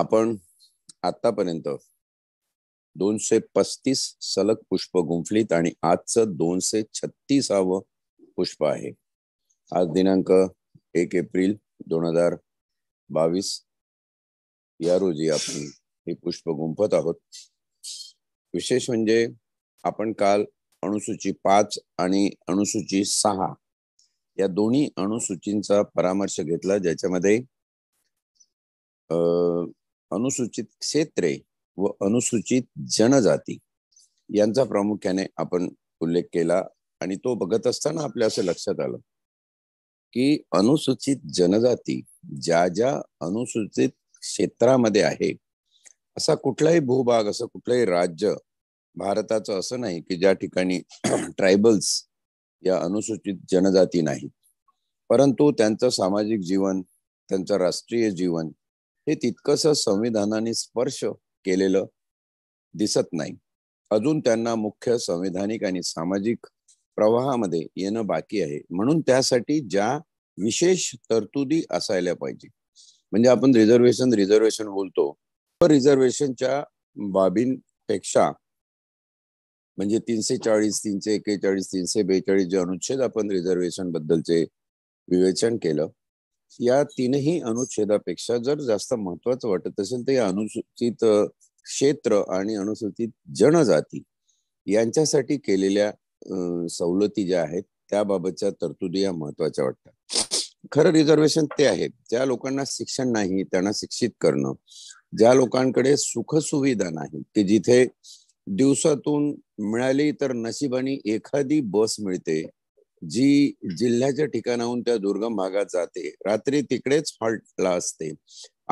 आपण आतापर्यंत दोनशे पस्तीस सलग पुष्प गुंफलीत आणि आजचं दोनशे छत्तीसावं पुष्प आहे आज दिनांक एक एप्रिल दोन हजार बावीस या रोजी आपण हे पुष्प गुंफत आहोत विशेष म्हणजे आपण काल अनुसूची पाच आणि अनुसूची सहा या दोन्ही अनुसूचींचा परामर्श घेतला ज्याच्यामध्ये अनुसूचित क्षेत्रे व अनुसूचित जनजाती यांचा प्रामुख्याने आपण उल्लेख केला आणि तो बघत असताना आपल्या असं लक्षात आलं की अनुसूचित जनजाती ज्या ज्या अनुसूचित क्षेत्रामध्ये आहे असा कुठलाही भूभाग असं कुठलंही राज्य भारताचं असं नाही की ज्या ठिकाणी ट्रायबल्स या अनुसूचित जनजाती नाहीत परंतु त्यांचं सामाजिक जीवन त्यांचं राष्ट्रीय जीवन हे तितकस संविधानाने स्पर्श केलेलं दिसत नाही अजून त्यांना मुख्य संविधानिक आणि सामाजिक प्रवाहामध्ये येणं बाकी आहे म्हणून त्यासाठी ज्या विशेष तरतुदी असायला पाहिजे म्हणजे आपण रिझर्वेशन रिझर्वेशन बोलतो पण रिझर्वेशनच्या बाबींपेक्षा म्हणजे तीनशे चाळीस तीनशे एकेचाळीस तीनशे बेचाळीस जे अनुच्छेद आपण रिझर्वेशन बद्दलचे विवेचन केलं या तीनही अनुच्छेदापेक्षा जर जास्त महत्वाचं वाटत असेल तर या अनुसूचित क्षेत्र आणि अनुसूचित जनजाती यांच्यासाठी केलेल्या सवलती ज्या आहेत त्याबाबतच्या तरतुदी या महत्वाच्या वाटतात खरं रिझर्वेशन ते आहे ज्या लोकांना शिक्षण नाही त्यांना शिक्षित करणं ज्या लोकांकडे सुखसुविधा नाही की जिथे दिवसातून मिळाली तर नशिबानी एखादी बस मिळते जी जिल्ह्याच्या ठिकाणाहून त्या दुर्गम भागात जाते रात्री तिकडेच हॉल्टला असते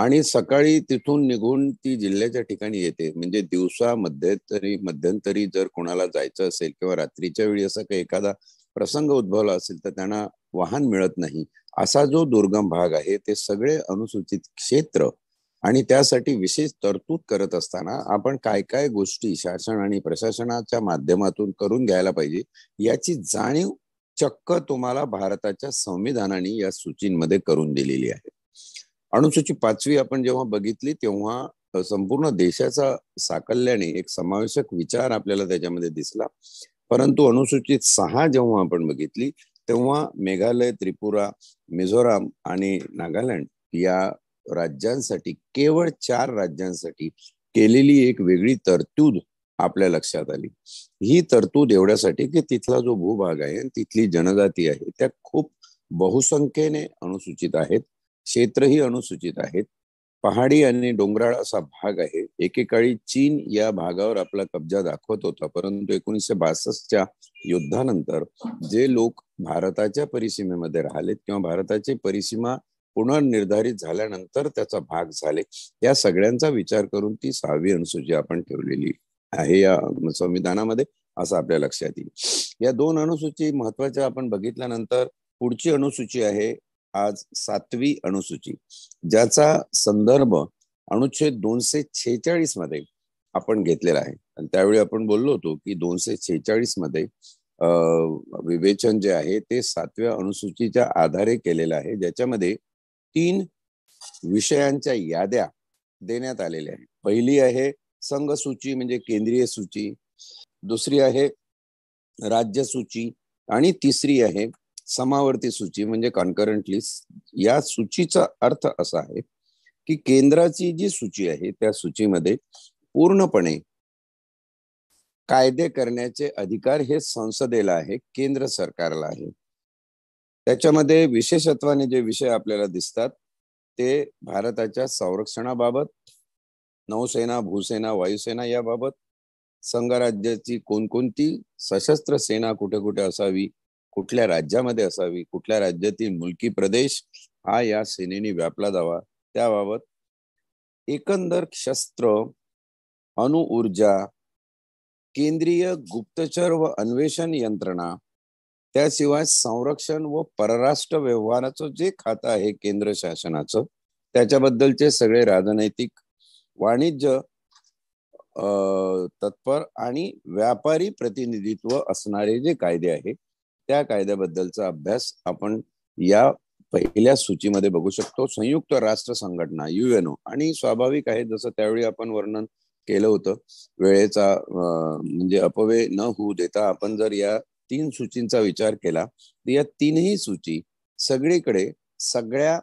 आणि सकाळी तिथून निघून ती जिल्ह्याच्या ठिकाणी येते म्हणजे दिवसा मध्यंतरी मध्यंतरी जर कोणाला जायचं असेल किंवा रात्रीच्या वेळी असं काही एखादा प्रसंग उद्भवला असेल तर त्यांना वाहन मिळत नाही असा जो दुर्गम भाग आहे ते सगळे अनुसूचित क्षेत्र आणि त्यासाठी विशेष तरतूद करत असताना आपण काय काय गोष्टी शासन आणि प्रशासनाच्या माध्यमातून करून घ्यायला पाहिजे याची जाणीव चक्क तुम्हाला भारताच्या संविधानाने या सूचींमध्ये करून दिलेली आहे अणुसूची पाचवी आपण जेव्हा बघितली तेव्हा संपूर्ण देशाचा साकल्याने एक समावेशक विचार आपल्याला त्याच्यामध्ये दिसला परंतु अनुसूचित सहा जेव्हा आपण बघितली तेव्हा मेघालय त्रिपुरा मिझोराम आणि नागालँड या राज्यांसाठी केवळ चार राज्यांसाठी केलेली एक वेगळी तरतूद आपल्या लक्षात आली ही तरतूद एवढ्यासाठी की तिथला जो भूभाग आहे तिथली जनजाती आहे त्या खूप बहुसंख्येने अनुसूचित आहेत क्षेत्रही अनुसूचित आहेत पहाडी आणि डोंगराळ असा भाग आहे एकेकाळी चीन या भागावर आपला कब्जा दाखवत होता परंतु एकोणीसशे बासष्टच्या युद्धानंतर जे लोक भारताच्या परिसीमेमध्ये राहिलेत किंवा भारताची परिसीमा पुनर्निर्धारित झाल्यानंतर त्याचा भाग झाले या सगळ्यांचा विचार करून ती सहावी अनुसूची आपण ठेवलेली आहे या संविधानामध्ये असं आपल्या लक्षात येईल या दोन अनुसूची महत्वाच्या आपण बघितल्यानंतर पुढची अनुसूची आहे आज सातवी अनुसूची ज्याचा संदर्भ अनुच्छेद दोनशे छेचाळीस मध्ये आपण घेतलेला आहे आणि त्यावेळी आपण बोललो होतो की दोनशे छेचाळीस मध्ये विवेचन जे आहे ते सातव्या अनुसूचीच्या आधारे केलेलं आहे ज्याच्यामध्ये तीन विषयांच्या याद्या देण्यात आलेल्या आहेत पहिली आहे संघ सूची म्हणजे केंद्रीय सूची दुसरी आहे राज्य सूची आणि तिसरी आहे समावर्ती सूची म्हणजे कॉन्करंट लिस्ट या सूचीचा अर्थ असा आहे की केंद्राची जी सूची आहे त्या सूचीमध्ये पूर्णपणे कायदे करण्याचे अधिकार हे संसदेला आहे केंद्र सरकारला आहे त्याच्यामध्ये विशेषत्वाने जे विषय आपल्याला दिसतात ते भारताच्या संरक्षणाबाबत नौसेना भूसेना वायुसेना याबाबत संघराज्याची कोणकोणती सशस्त्र सेना कुठे कुठे असावी कुठल्या राज्यामध्ये असावी कुठल्या राज्यातील मुलकी प्रदेश हा या सेनेने व्यापला जावा त्याबाबत एकंदर शस्त्र अणुऊर्जा केंद्रीय गुप्तचर व अन्वेषण यंत्रणा त्याशिवाय संरक्षण व परराष्ट्र व्यवहाराचं जे खातं आहे केंद्र शासनाचं त्याच्याबद्दलचे सगळे राजनैतिक वाणिज्य तत्पर आणि व्यापारी प्रतिनिधित्व असणारे जे कायदे आहेत त्या कायद्याबद्दलचा अभ्यास आपण या पहिल्या सूचीमध्ये बघू शकतो संयुक्त राष्ट्र संघटना युएनओ आणि स्वाभाविक आहे जसं त्यावेळी आपण वर्णन केलं होतं वेळेचा म्हणजे अपवे न होऊ देता आपण जर या तीन सूचींचा विचार केला तर या तीनही सूची सगळीकडे सगळ्या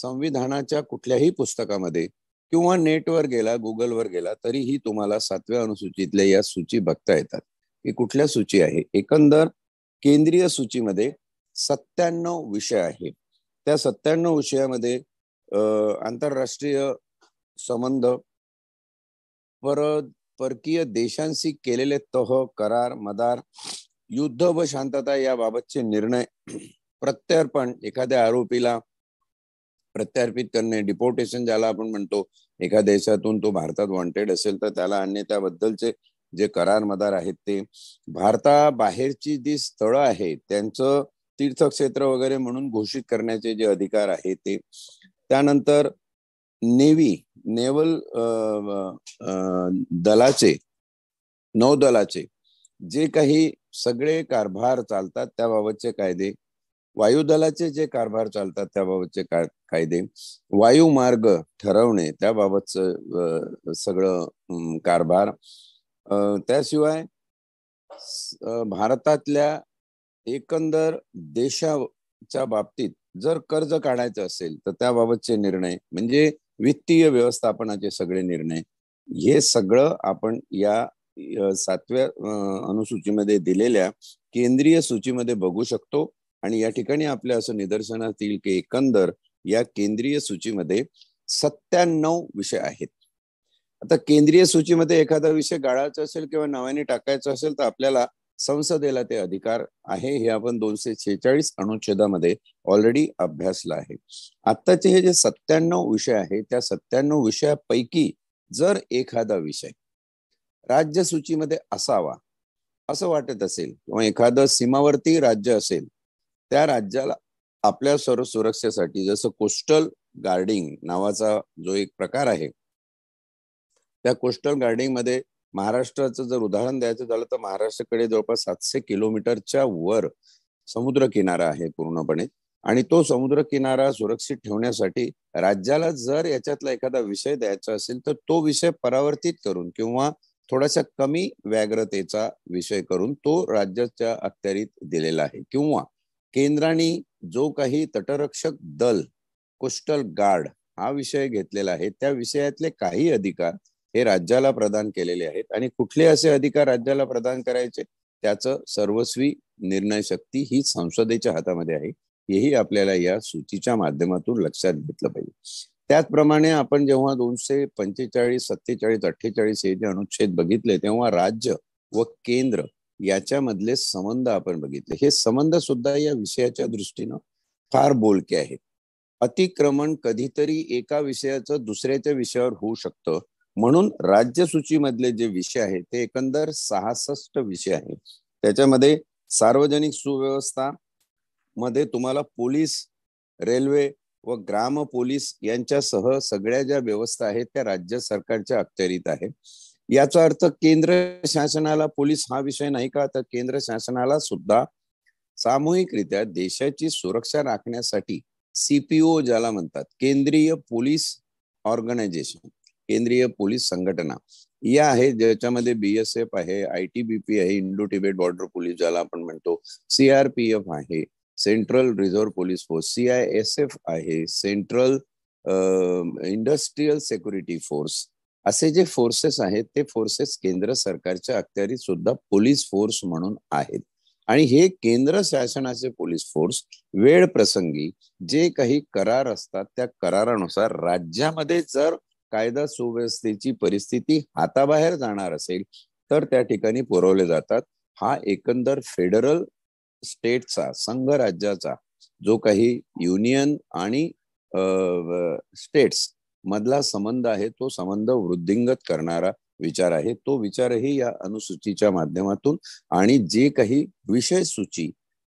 संविधानाच्या कुठल्याही पुस्तकामध्ये किंवा नेटवर गेला गुगलवर गेला तरीही तुम्हाला सातव्या अनुसूचीतल्या या सूची बघता येतात की कुठल्या सूची आहे एकंदर केंद्रीय सूचीमध्ये सत्त्याण्णव विषय आहे त्या सत्त्याण्णव विषयामध्ये आंतरराष्ट्रीय संबंध पर परकीय देशांशी केलेले तह करार मदार युद्ध व शांतता याबाबतचे निर्णय प्रत्यर्पण एखाद्या आरोपीला प्रत्यार्पित करणे डिपोर्टेशन ज्याला आपण म्हणतो एका देशातून तो भारतात वॉन्टेड असेल तर त्याला त्याबद्दलचे जे करार मदार आहेत ते भारताबाहेरची जी स्थळं आहेत त्यांचं तीर्थक्षेत्र वगैरे म्हणून घोषित करण्याचे जे अधिकार आहेत ते त्यानंतर नेव्ही नेवल दलाचे नौदलाचे जे काही सगळे कारभार चालतात त्याबाबतचे कायदे वायुदलाचे जे कारभार चालतात त्याबाबतचे कायदे वायुमार्ग ठरवणे त्याबाबतचं सगळं कारभार त्याशिवाय भारतातल्या एकंदर देशाच्या बाबतीत जर कर्ज काढायचं असेल तर त्याबाबतचे निर्णय म्हणजे वित्तीय व्यवस्थापनाचे सगळे निर्णय हे सगळं आपण या सातव्या अनुसूचीमध्ये दिलेल्या केंद्रीय सूचीमध्ये बघू शकतो आणि या ठिकाणी आपल्या असं निदर्शनात येईल की एकंदर या केंद्रीय सूचीमध्ये सत्त्याण्णव विषय आहेत आता केंद्रीय सूचीमध्ये एखादा विषय गाळायचा असेल किंवा नव्याने टाकायचा असेल तर आपल्याला संसदेला ते अधिकार आहे हे आपण दोनशे शेहेचाळीस अनुच्छेदामध्ये ऑलरेडी अभ्यासला आहे आत्ताचे हे जे सत्त्याण्णव विषय आहेत त्या सत्त्याण्णव विषयापैकी जर एखादा विषय राज्य सूचीमध्ये असावा असं वाटत असेल किंवा एखादं सीमावर्ती राज्य असेल त्या राज्याला आपल्या सर्व सुरक्षेसाठी जसं कोस्टल गार्डिंग नावाचा जो एक प्रकार आहे त्या कोस्टल गार्डिंग मध्ये महाराष्ट्राचं जर उदाहरण द्यायचं झालं तर महाराष्ट्राकडे जवळपास सातशे किलोमीटरच्या वर समुद्र किनारा आहे पूर्णपणे आणि तो समुद्र किनारा सुरक्षित ठेवण्यासाठी राज्याला जर याच्यातला एखादा विषय द्यायचा असेल तर तो विषय परावर्तित करून किंवा थोडासा कमी व्याग्रतेचा विषय करून तो राज्याच्या अखत्यारीत दिलेला आहे किंवा केंद्राने जो काही तटरक्षक दल कोस्टल गार्ड हा विषय घेतलेला आहे त्या विषयातले काही अधिकार हे राज्याला प्रदान केलेले आहेत आणि कुठले असे अधिकार राज्याला प्रदान करायचे त्याचं सर्वस्वी निर्णय शक्ती ही संसदेच्या हातामध्ये आहे हेही आपल्याला या सूचीच्या माध्यमातून लक्षात घेतलं पाहिजे त्याचप्रमाणे आपण जेव्हा दोनशे पंचेचाळीस सत्तेचाळीस अठ्ठेचाळीस हे जे अनुच्छेद बघितले तेव्हा राज्य व केंद्र याच्यामधले संबंध आपण बघितले हे संबंध सुद्धा या विषयाच्या दृष्टीनं फार बोलके आहेत अतिक्रमण कधीतरी एका विषयाचं दुसऱ्याच्या विषयावर होऊ शकतं म्हणून राज्यसूचीमधले जे विषय आहेत ते एकंदर सहासष्ट विषय आहेत त्याच्यामध्ये सार्वजनिक सुव्यवस्था मध्ये तुम्हाला पोलीस रेल्वे व ग्राम पोलीस यांच्यासह सगळ्या ज्या व्यवस्था आहेत त्या राज्य सरकारच्या अखत्यारीत आहेत याचा अर्थ केंद्र शासनाला पोलीस हा विषय नाही का तर केंद्र शासनाला सुद्धा सामूहिकरित्या देशाची सुरक्षा राखण्यासाठी सीपीओ ज्याला म्हणतात केंद्रीय पोलीस ऑर्गनायझेशन केंद्रीय पोलीस संघटना या आहे ज्याच्यामध्ये बीएसएफ आहे आय टी बी पी आहे इंडो टिबेट बॉर्डर पोलीस ज्याला आपण म्हणतो सीआरपीएफ आहे central reserve police force C I S F आहे सेंट्रल इंडस्ट्रीयल सेक्युरिटी फोर्स असे जे फोर्सेस आहेत ते फोर्सेस केंद्र सरकारच्या अखत्यारीत सुद्धा पोलीस फोर्स म्हणून आहेत आणि हे केंद्र शासनाचे पोलीस फोर्स वेळ प्रसंगी जे काही करार असतात त्या करारानुसार राज्यामध्ये जर कायदा सुव्यवस्थेची परिस्थिती हाताबाहेर जाणार असेल तर त्या ठिकाणी पुरवले जातात हा एकंदर फेडरल स्टेटचा संघ राज्याचा जो काही युनियन आणि स्टेट्स मधला संबंध आहे तो संबंध वृद्धिंगत करणारा विचार आहे तो विचारही या अनुसूचीच्या माध्यमातून आणि जे काही विषय सूची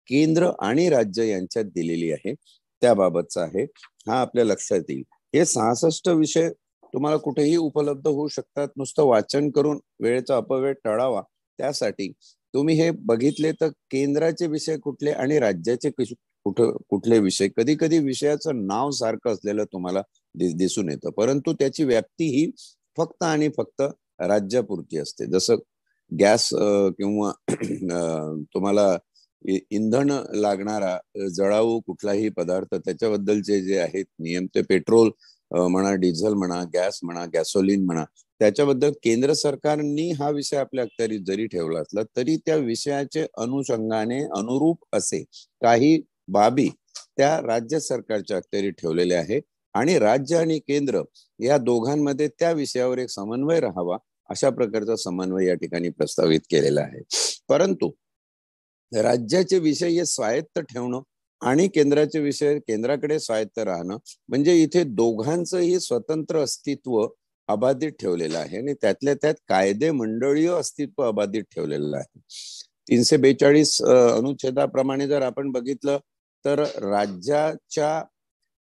केंद्र आणि राज्य यांच्यात दिलेली आहे त्याबाबतचा आहे हा आपल्या लक्षात येईल हे सहासष्ट विषय तुम्हाला कुठेही उपलब्ध होऊ शकतात नुसतं वाचन करून वेळेचा अपव्यय टाळावा त्यासाठी तुम्ही हे बघितले तर केंद्राचे विषय कुठले आणि राज्याचे कुठं कुठले विषय कधी कधी विषयाचं नाव सारखं असलेलं तुम्हाला दिसून येतं परंतु त्याची व्याप्ती ही फक्त आणि फक्त राज्यापुरती असते जसं गॅस किंवा तुम्हाला इंधन लागणारा जळाऊ कुठलाही पदार्थ त्याच्याबद्दलचे जे आहेत नियम ते पेट्रोल म्हणा डिझेल म्हणा गॅस म्हणा गॅसोलिन म्हणा त्याच्याबद्दल केंद्र सरकारनी हा विषय आपल्या अखत्यारीत जरी ठेवला असला तरी त्या विषयाचे अनुषंगाने अनुरूप असे काही बाबी त्या राज्य सरकारच्या अखत्यारी ठेवलेल्या आहेत आणि राज्य आणि केंद्र या दोघांमध्ये त्या विषयावर एक समन्वय राहावा अशा प्रकारचा समन्वय या ठिकाणी प्रस्तावित केलेला आहे परंतु राज्याचे विषय हे स्वायत्त ठेवणं आणि केंद्राचे विषय केंद्राकडे स्वायत्त राहणं म्हणजे इथे दोघांचंही स्वतंत्र अस्तित्व अबाधित ठेवलेलं आहे आणि त्यातल्या त्यात कायदे मंडळीय अस्तित्व अबाधित ठेवलेलं आहे तीनशे बेचाळीस अनुच्छेदाप्रमाणे जर आपण बघितलं तर राज्याच्या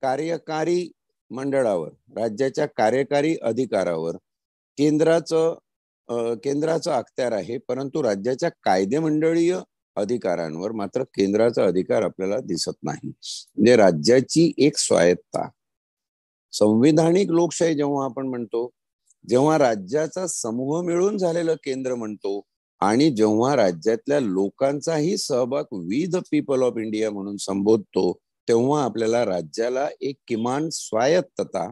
कार्यकारी मंडळावर राज्याच्या कार्यकारी अधिकारावर केंद्राचं केंद्राचं अखत्यार आहे परंतु राज्याच्या कायदेमंडळीय अधिकारांवर मात्र केंद्राचा अधिकार आपल्याला दिसत नाही म्हणजे राज्याची एक स्वायत्ता संविधानिक लोकशाही जेव्हा आपण म्हणतो जेव्हा राज्याचा समूह मिळून झालेलं केंद्र म्हणतो आणि जेव्हा राज्यातल्या लोकांचाही सहभाग we the people of India म्हणून संबोधतो तेव्हा आपल्याला राज्याला एक किमान स्वायत्तता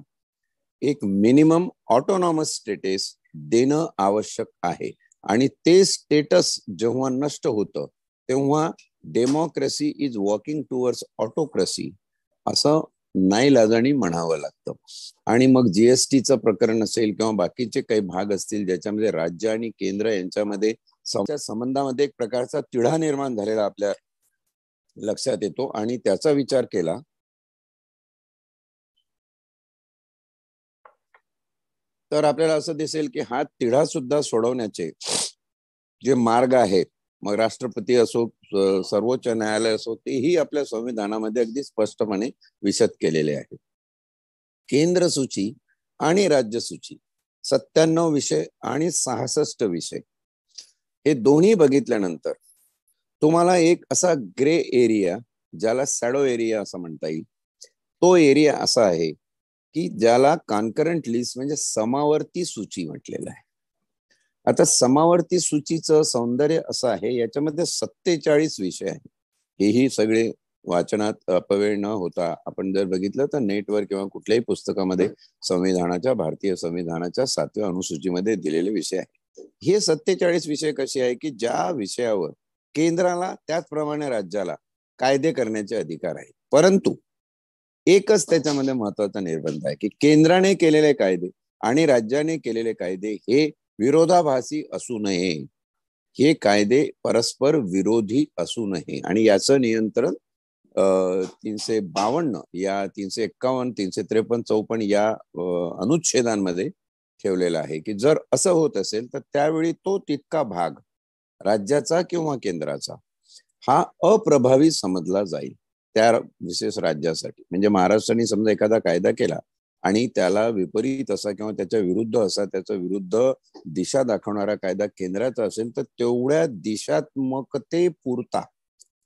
एक मिनिमम ऑटोनॉमस स्टेटस देणं आवश्यक आहे आणि ते स्टेटस जेव्हा नष्ट होतं तेव्हा democracy is walking towards autocracy असं नाही नाईलाजाणी म्हणावं लागतं आणि मग जीएसटीचं प्रकरण असेल किंवा बाकीचे काही भाग असतील ज्याच्यामध्ये राज्य आणि केंद्र यांच्यामध्ये संबंधामध्ये एक प्रकारचा तिढा निर्माण झालेला आपल्या लक्षात येतो आणि त्याचा विचार केला तर आपल्याला असं दिसेल की हा तिढा सुद्धा सोडवण्याचे जे मार्ग आहेत मग राष्ट्रपती असो सर्वोच्च न्यायालय असो तेही आपल्या संविधानामध्ये अगदी स्पष्टपणे विशद केलेले आहे केंद्र सूची आणि राज्य सूची सत्त्याण्णव विषय आणि सहासष्ट विषय हे दोन्ही बघितल्यानंतर तुम्हाला एक असा ग्रे एरिया ज्याला सॅडो एरिया असं म्हणता येईल तो एरिया असा आहे की ज्याला कॉन्करंट लिस्ट म्हणजे समावर्ती सूची म्हटलेला आहे आता समावर्ती सूचीचं सौंदर्य असं आहे याच्यामध्ये सत्तेचाळीस विषय आहे हेही सगळे वाचनात अपवेळ न होता आपण जर बघितलं तर नेटवर किंवा कुठल्याही पुस्तकामध्ये संविधानाच्या भारतीय संविधानाच्या सातव्या अनुसूचीमध्ये दिलेले विषय आहे हे सत्तेचाळीस विषय कसे आहे की ज्या विषयावर केंद्राला त्याचप्रमाणे राज्याला कायदे करण्याचे अधिकार आहेत परंतु एकच त्याच्यामध्ये महत्वाचा निर्बंध आहे की केंद्राने केलेले कायदे आणि राज्याने केलेले कायदे हे विरोधाभासी असू नये हे कायदे परस्पर विरोधी असू नये आणि याच नियंत्रण तीनशे बावन्न या तीनशे एक्कावन्न तीनशे त्रेपन्न चौपन्न या अनुच्छेदांमध्ये ठेवलेला आहे की जर असं होत असेल तर त्यावेळी तो तितका भाग राज्याचा किंवा केंद्राचा हा अप्रभावी समजला जाईल त्या विशेष राज्यासाठी म्हणजे महाराष्ट्राने समजा एखादा कायदा केला आणि त्याला विपरीत असा किंवा त्याच्या विरुद्ध असा त्याचा विरुद्ध दिशा दाखवणारा कायदा केंद्राचा असेल तर तेवढ्या दिशात्मकते पुरता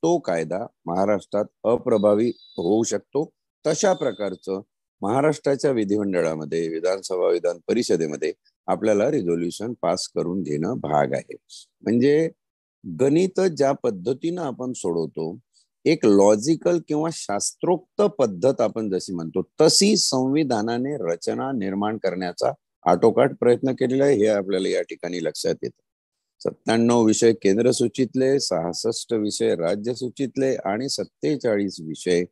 तो कायदा महाराष्ट्रात अप्रभावी होऊ शकतो तशा प्रकारचं महाराष्ट्राच्या विधिमंडळामध्ये विधानसभा विधान परिषदेमध्ये आपल्याला रिझोल्युशन पास करून घेणं भाग आहे म्हणजे गणित ज्या पद्धतीनं आपण सोडवतो एक लॉजिकल किंवा शास्त्रोक्त पद्धत आपण जशी म्हणतो तशी संविधानाने रचना निर्माण करण्याचा आटोकाट प्रयत्न केलेला आहे हे आपल्याला या ठिकाणी लक्षात येतं सत्त्याण्णव विषय केंद्र सूचितले सहासष्ट विषय राज्य सूचितले आणि सत्तेचाळीस विषय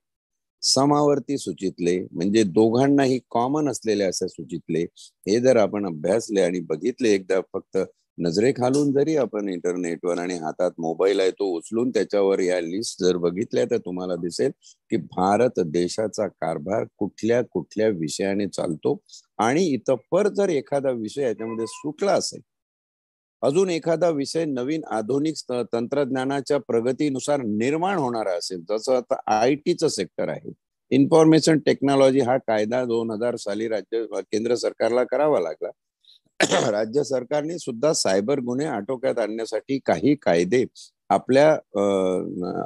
समावर्ती सूचितले म्हणजे दोघांनाही कॉमन असलेले असे सूचितले हे जर आपण अभ्यासले आणि बघितले एकदा फक्त नजरे खालून जरी आपण इंटरनेटवर आणि हातात मोबाईल आहे तो उचलून त्याच्यावर या लिस्ट जर बघितल्या तर तुम्हाला दिसेल की भारत देशाचा कारभार कुठल्या कुठल्या विषयाने चालतो आणि इथं पर जर एखादा विषय याच्यामध्ये सुटला असेल अजून एखादा विषय नवीन आधुनिक तंत्रज्ञानाच्या प्रगतीनुसार निर्माण होणारा असेल जसं आता आय टीचं सेक्टर आहे इन्फॉर्मेशन टेक्नॉलॉजी हा कायदा दोन हजार साली राज्य केंद्र सरकारला करावा लागला राज्य सरकारने सुद्धा सायबर गुन्हे आटोक्यात आणण्यासाठी काही कायदे आपल्या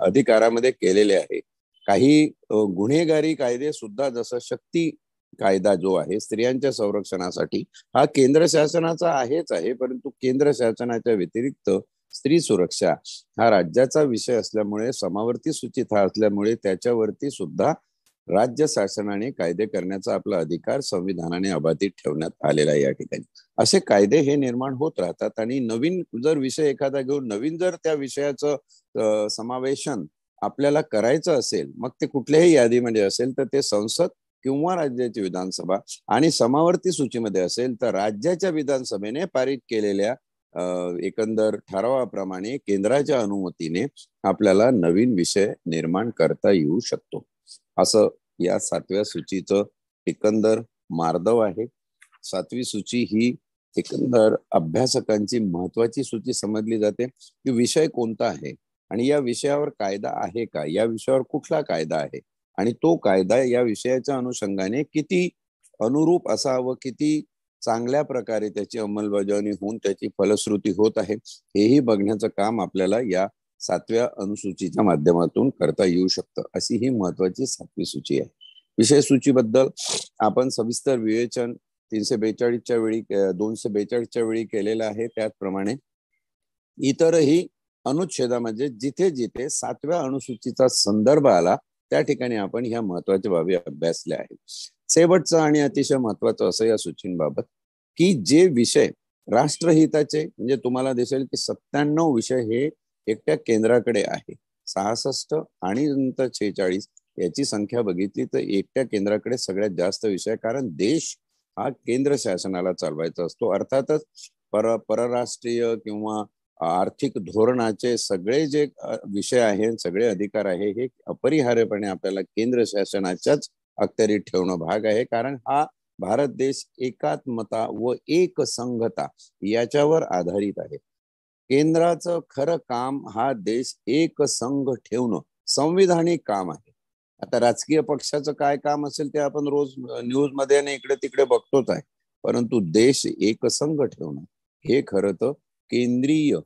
अधिकारामध्ये केलेले आहे काही गुन्हेगारी कायदे सुद्धा जसं शक्ती कायदा जो आहे स्त्रियांच्या संरक्षणासाठी हा केंद्र शासनाचा आहेच आहे परंतु केंद्र शासनाच्या व्यतिरिक्त स्त्री सुरक्षा हा राज्याचा विषय असल्यामुळे समावर्ती सूचित हा असल्यामुळे त्याच्यावरती सुद्धा राज्य शासनाने कायदे करण्याचा आपला अधिकार संविधानाने अबाधित ठेवण्यात आलेला आहे या ठिकाणी असे कायदे हे निर्माण होत राहतात आणि नवीन जर विषय एखादा घेऊन नवीन जर त्या विषयाचं समावेशन आपल्याला करायचं असेल मग ते कुठल्याही यादीमध्ये असेल तर ते संसद किंवा राज्याची विधानसभा आणि समावर्ती सूचीमध्ये असेल तर राज्याच्या विधानसभेने पारित केलेल्या एकंदर ठरावाप्रमाणे केंद्राच्या अनुमतीने आपल्याला नवीन विषय निर्माण करता येऊ शकतो असं या सातव्या सूचीचं एकंदर मार्दव आहे सातवी सूची ही एकंदर अभ्यासकांची महत्वाची सूची समजली जाते की विषय कोणता आहे आणि या विषयावर कायदा आहे का या विषयावर कुठला कायदा आहे आणि तो कायदा या विषयाच्या अनुषंगाने किती अनुरूप असा व किती चांगल्या प्रकारे त्याची अंमलबजावणी होऊन त्याची फलश्रुती होत आहे हेही बघण्याचं काम आपल्याला या सातव्या अनुसूचीच्या माध्यमातून करता येऊ शकतं अशी ही महत्वाची सातवी सूची आहे विषय सूचीबद्दल आपण सविस्तर विवेचन तीनशे बेचाळीसच्या वेळी दोनशे बेचाळीसच्या वेळी केलेलं आहे त्याचप्रमाणे इतरही म्हणजे जिथे जिथे सातव्या अनुसूचीचा संदर्भ आला त्या ठिकाणी आपण ह्या महत्वाच्या बाबी अभ्यासल्या आहेत शेवटचं आणि अतिशय महत्वाचं असं या सूचींबाबत की जे विषय राष्ट्रहिताचे म्हणजे तुम्हाला दिसेल की सत्त्याण्णव विषय हे एकट्या केंद्राकडे आहे सहासष्ट आणि नंतर छेचाळीस याची संख्या बघितली तर एकट्या केंद्राकडे सगळ्यात जास्त विषय कारण देश हा केंद्र शासनाला चालवायचा असतो अर्थातच पर परराष्ट्रीय किंवा आर्थिक धोरणाचे सगळे जे विषय आहेत सगळे अधिकार आहे हे अपरिहार्यपणे आपल्याला केंद्र शासनाच्याच अखत्यारीत ठेवणं भाग आहे कारण हा भारत देश एकात्मता व एक संघता याच्यावर आधारित आहे केंद्राचं खरं काम हा देश एक संघ ठेवणं संविधानिक काम आहे आता राजकीय पक्षाचं काय काम असेल ते आपण रोज न्यूज मध्ये आणि इकडे तिकडे बघतोच आहे परंतु देश एक संघ ठेवणं हे खरं तर केंद्रीय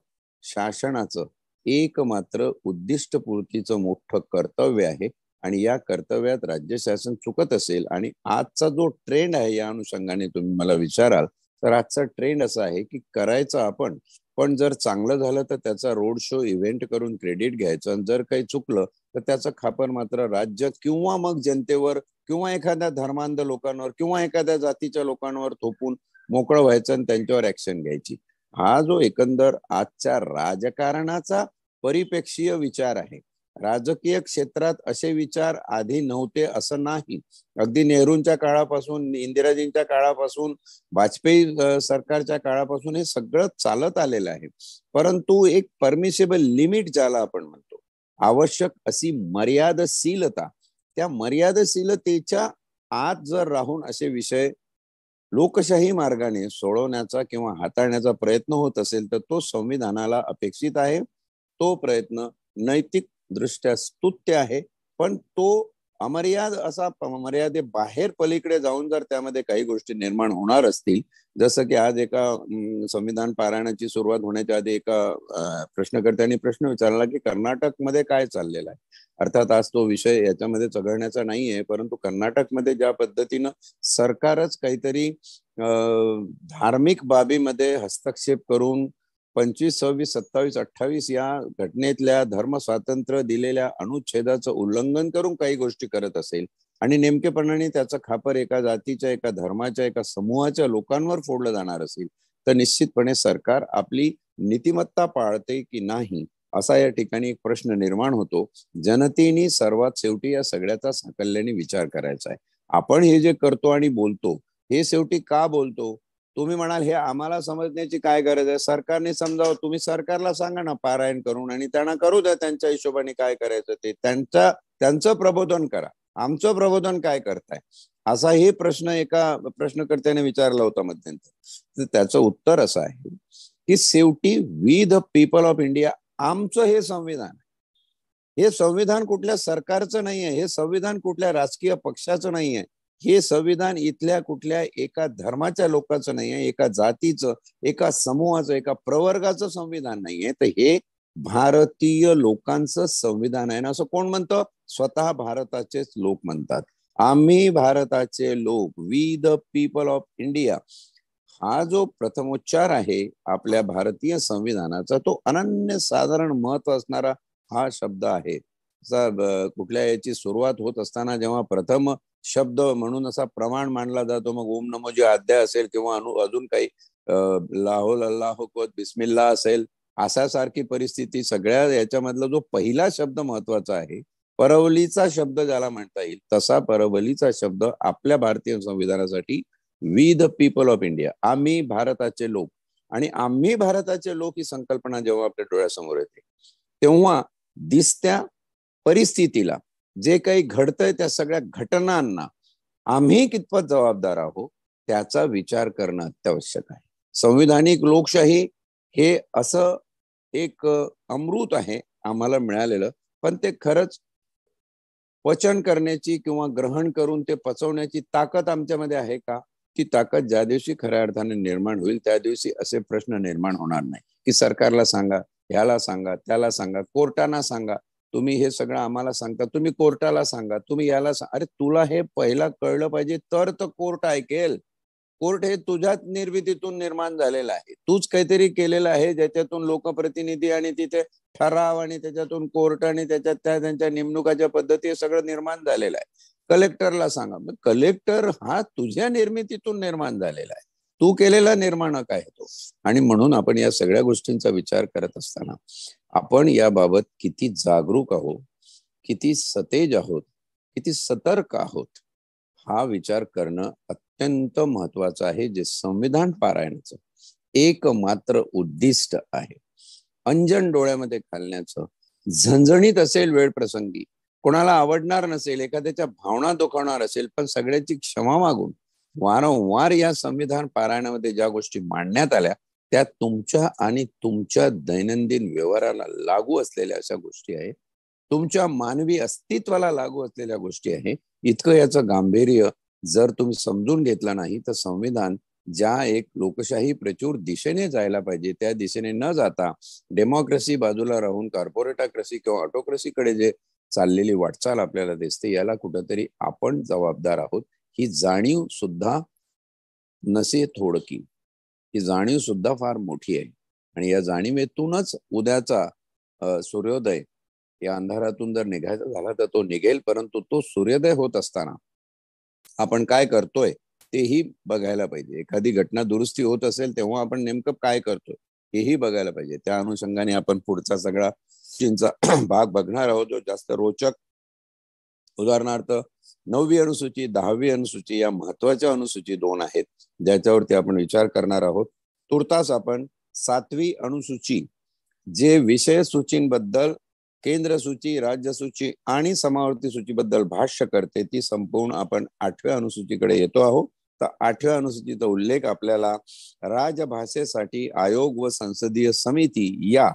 शासनाचं एक मात्र उद्दिष्ट पूर्तीचं मोठं कर्तव्य आहे आणि या कर्तव्यात राज्य शासन चुकत असेल आणि आजचा जो ट्रेंड आहे या अनुषंगाने तुम्ही मला विचाराल तर आजचा ट्रेंड असा आहे की करायचं आपण पण जर चांगलं झालं तर त्याचा रोड शो इव्हेंट करून क्रेडिट घ्यायचं आणि जर काही चुकलं तर त्याचं खापर मात्र राज्य किंवा मग जनतेवर किंवा एखाद्या धर्मांध लोकांवर किंवा एखाद्या जातीच्या लोकांवर थोपून मोकळं व्हायचं आणि त्यांच्यावर ऍक्शन घ्यायची हा जो एकंदर आजच्या राजकारणाचा परिपेक्षीय विचार आहे राजकीय क्षेत्रात असे विचार आधी नव्हते असं नाही अगदी नेहरूंच्या काळापासून इंदिराजींच्या काळापासून वाजपेयी सरकारच्या काळापासून हे सगळं चालत आलेलं आहे परंतु एक परमिसेबल लिमिट ज्याला आपण म्हणतो आवश्यक अशी मर्यादशीलता त्या मर्यादशीलतेच्या आत जर राहून असे विषय लोकशाही मार्गाने सोडवण्याचा किंवा हाताळण्याचा प्रयत्न होत असेल तर तो संविधानाला अपेक्षित आहे तो प्रयत्न नैतिक दृष्ट्या स्तुत्य आहे पण तो अमर्याद असा मर्यादे बाहेर पलीकडे जाऊन जर त्यामध्ये काही गोष्टी निर्माण होणार असतील जसं की आज एका संविधान पारायणाची सुरुवात होण्याच्या आधी एका प्रश्नकर्त्यांनी प्रश्न विचारला की कर्नाटकमध्ये काय चाललेलं आहे अर्थात आज तो विषय याच्यामध्ये चघळण्याचा नाहीये परंतु कर्नाटकमध्ये ज्या पद्धतीनं सरकारच काहीतरी धार्मिक बाबीमध्ये हस्तक्षेप करून पंचवीस सव्वीस सत्तावीस अठ्ठावीस या घटनेतल्या धर्म स्वातंत्र्य दिलेल्या अनुच्छेदाचं उल्लंघन करून काही गोष्टी करत असेल आणि नेमकेपणाने त्याचा खापर एका जातीच्या एका धर्माच्या एका समूहाच्या लोकांवर फोडलं जाणार असेल तर निश्चितपणे सरकार आपली नीतिमत्ता पाळते की नाही असा या ठिकाणी एक प्रश्न निर्माण होतो जनतेने सर्वात शेवटी या सगळ्याचा साकल्याने विचार करायचा आहे आपण हे जे करतो आणि बोलतो हे शेवटी का बोलतो तुम्ही म्हणाल हे आम्हाला समजण्याची काय गरज आहे सरकारने समजावं तुम्ही सरकारला सांगा ना पारायण करून आणि त्यांना करू द्या त्यांच्या हिशोबाने काय करायचं ते त्यांचा त्यांचं प्रबोधन करा आमचं प्रबोधन काय करताय असाही प्रश्न एका प्रश्नकर्त्याने विचारला होता मध्यंतर तर त्याचं उत्तर असं आहे की शेवटी we the people of India आमचं हे संविधान हे संविधान कुठल्या सरकारचं नाही आहे हे संविधान कुठल्या राजकीय पक्षाचं नाहीये हे संविधान इथल्या कुठल्या एका धर्माच्या लोकांचं नाही आहे एका जातीचं एका समूहाचं एका प्रवर्गाचं संविधान नाही आहे तर हे भारतीय लोकांचं संविधान आहे ना असं कोण म्हणतं स्वतः भारताचेच लोक म्हणतात आम्ही भारताचे लोक we the people of India हा जो प्रथमोच्चार आहे आपल्या भारतीय संविधानाचा तो अनन्य साधारण महत्व असणारा हा शब्द आहे कुठल्या याची सुरुवात होत असताना जेव्हा प्रथम शब्द म्हणून असा प्रमाण मानला जातो मग ओम नमो जे अध्याय असेल किंवा अजून काही लाहोल अल्लाह बिस्मिल्ला असेल असा सारखी परिस्थिती सगळ्या याच्यामधला जो पहिला शब्द महत्वाचा आहे परवलीचा शब्द ज्याला म्हणता येईल तसा परवलीचा शब्द आपल्या भारतीय संविधानासाठी we the people of India आम्ही भारताचे लोक आणि आम्ही भारताचे लोक ही संकल्पना जेव्हा आपल्या डोळ्यासमोर येते तेव्हा दिसत्या परिस्थितीला जे काही घडतंय त्या सगळ्या घटनांना आम्ही कितपत जबाबदार आहोत त्याचा विचार करणं अत्यावश्यक आहे संविधानिक लोकशाही हे असं एक अमृत आहे आम्हाला मिळालेलं पण ते खरंच पचन करण्याची किंवा ग्रहण करून ते पचवण्याची ताकद आमच्यामध्ये आहे का ती ताकद ज्या दिवशी खऱ्या अर्थाने निर्माण होईल त्या दिवशी असे प्रश्न निर्माण होणार नाही की सरकारला सांगा ह्याला सांगा त्याला सांगा कोर्टांना सांगा तुम्ही हे सगळं आम्हाला सांगता तुम्ही कोर्टाला सांगा तुम्ही याला अरे तुला हे पहिला कळलं पाहिजे तर तर कोर्ट ऐकेल कोर्ट हे तुझ्याच निर्मितीतून निर्माण झालेलं आहे तूच काहीतरी केलेलं आहे ज्याच्यातून लोकप्रतिनिधी आणि तिथे ठराव आणि त्याच्यातून कोर्ट आणि त्याच्यात त्या त्यांच्या नेमणुकाच्या पद्धती हे सगळं निर्माण झालेलं आहे कलेक्टरला सांगा मग कलेक्टर हा तुझ्या निर्मितीतून निर्माण झालेला आहे तू केलेला निर्माणक आहे तो आणि म्हणून आपण या सगळ्या गोष्टींचा विचार करत असताना आपण याबाबत किती जागरूक आहोत किती सतेज आहोत किती सतर्क आहोत हा विचार करणं अत्यंत महत्वाचं आहे जे संविधान पारायणाचं एकमात्र मात्र उद्दिष्ट आहे अंजन डोळ्यामध्ये घालण्याचं झणझणीत असेल वेळ प्रसंगी कोणाला आवडणार नसेल एखाद्याच्या भावना दुखावणार असेल पण सगळ्याची क्षमा मागून वारंवार या संविधान पारायणामध्ये ज्या गोष्टी मांडण्यात आल्या त्या तुमच्या आणि तुमच्या दैनंदिन व्यवहाराला लागू असलेल्या अशा गोष्टी आहेत तुमच्या मानवी अस्तित्वाला लागू असलेल्या गोष्टी आहे इतकं याचं गांभीर्य जर तुम्ही समजून घेतलं नाही तर संविधान ज्या एक लोकशाही प्रचूर दिशेने जायला पाहिजे त्या दिशेने न जाता डेमोक्रेसी बाजूला राहून कॉर्पोरेटोक्रेसी किंवा ऑटोक्रेसीकडे जे चाललेली वाटचाल आपल्याला दिसते याला कुठंतरी आपण जबाबदार आहोत ही जाणीव सुद्धा नसे थोडकी ही जाणीव सुद्धा फार मोठी आहे आणि या जाणीवेतूनच उद्याचा सूर्योदय या अंधारातून जर निघायचा झाला तर तो निघेल परंतु तो सूर्योदय होत असताना आपण काय करतोय तेही बघायला पाहिजे एखादी घटना दुरुस्ती होत असेल तेव्हा आपण नेमकं काय करतोय हेही बघायला पाहिजे त्या अनुषंगाने आपण पुढचा सगळा चिंचा भाग बघणार आहोत जो जास्त रोचक उदाहरणार्थ नववी अनुसूची दहावी अनुसूची या महत्वाच्या अनुसूची दोन आहेत ज्याच्यावरती आपण विचार करणार आहोत तुर्तास आपण सातवी अनुसूची जे विषय सूचींबद्दल केंद्र सूची राज्य सूची आणि समावर्ती सूचीबद्दल भाष्य करते ती संपूर्ण आपण आठव्या अनुसूचीकडे येतो आहोत तर आठव्या अनुसूचीचा उल्लेख आपल्याला राजभाषेसाठी आयोग व संसदीय समिती या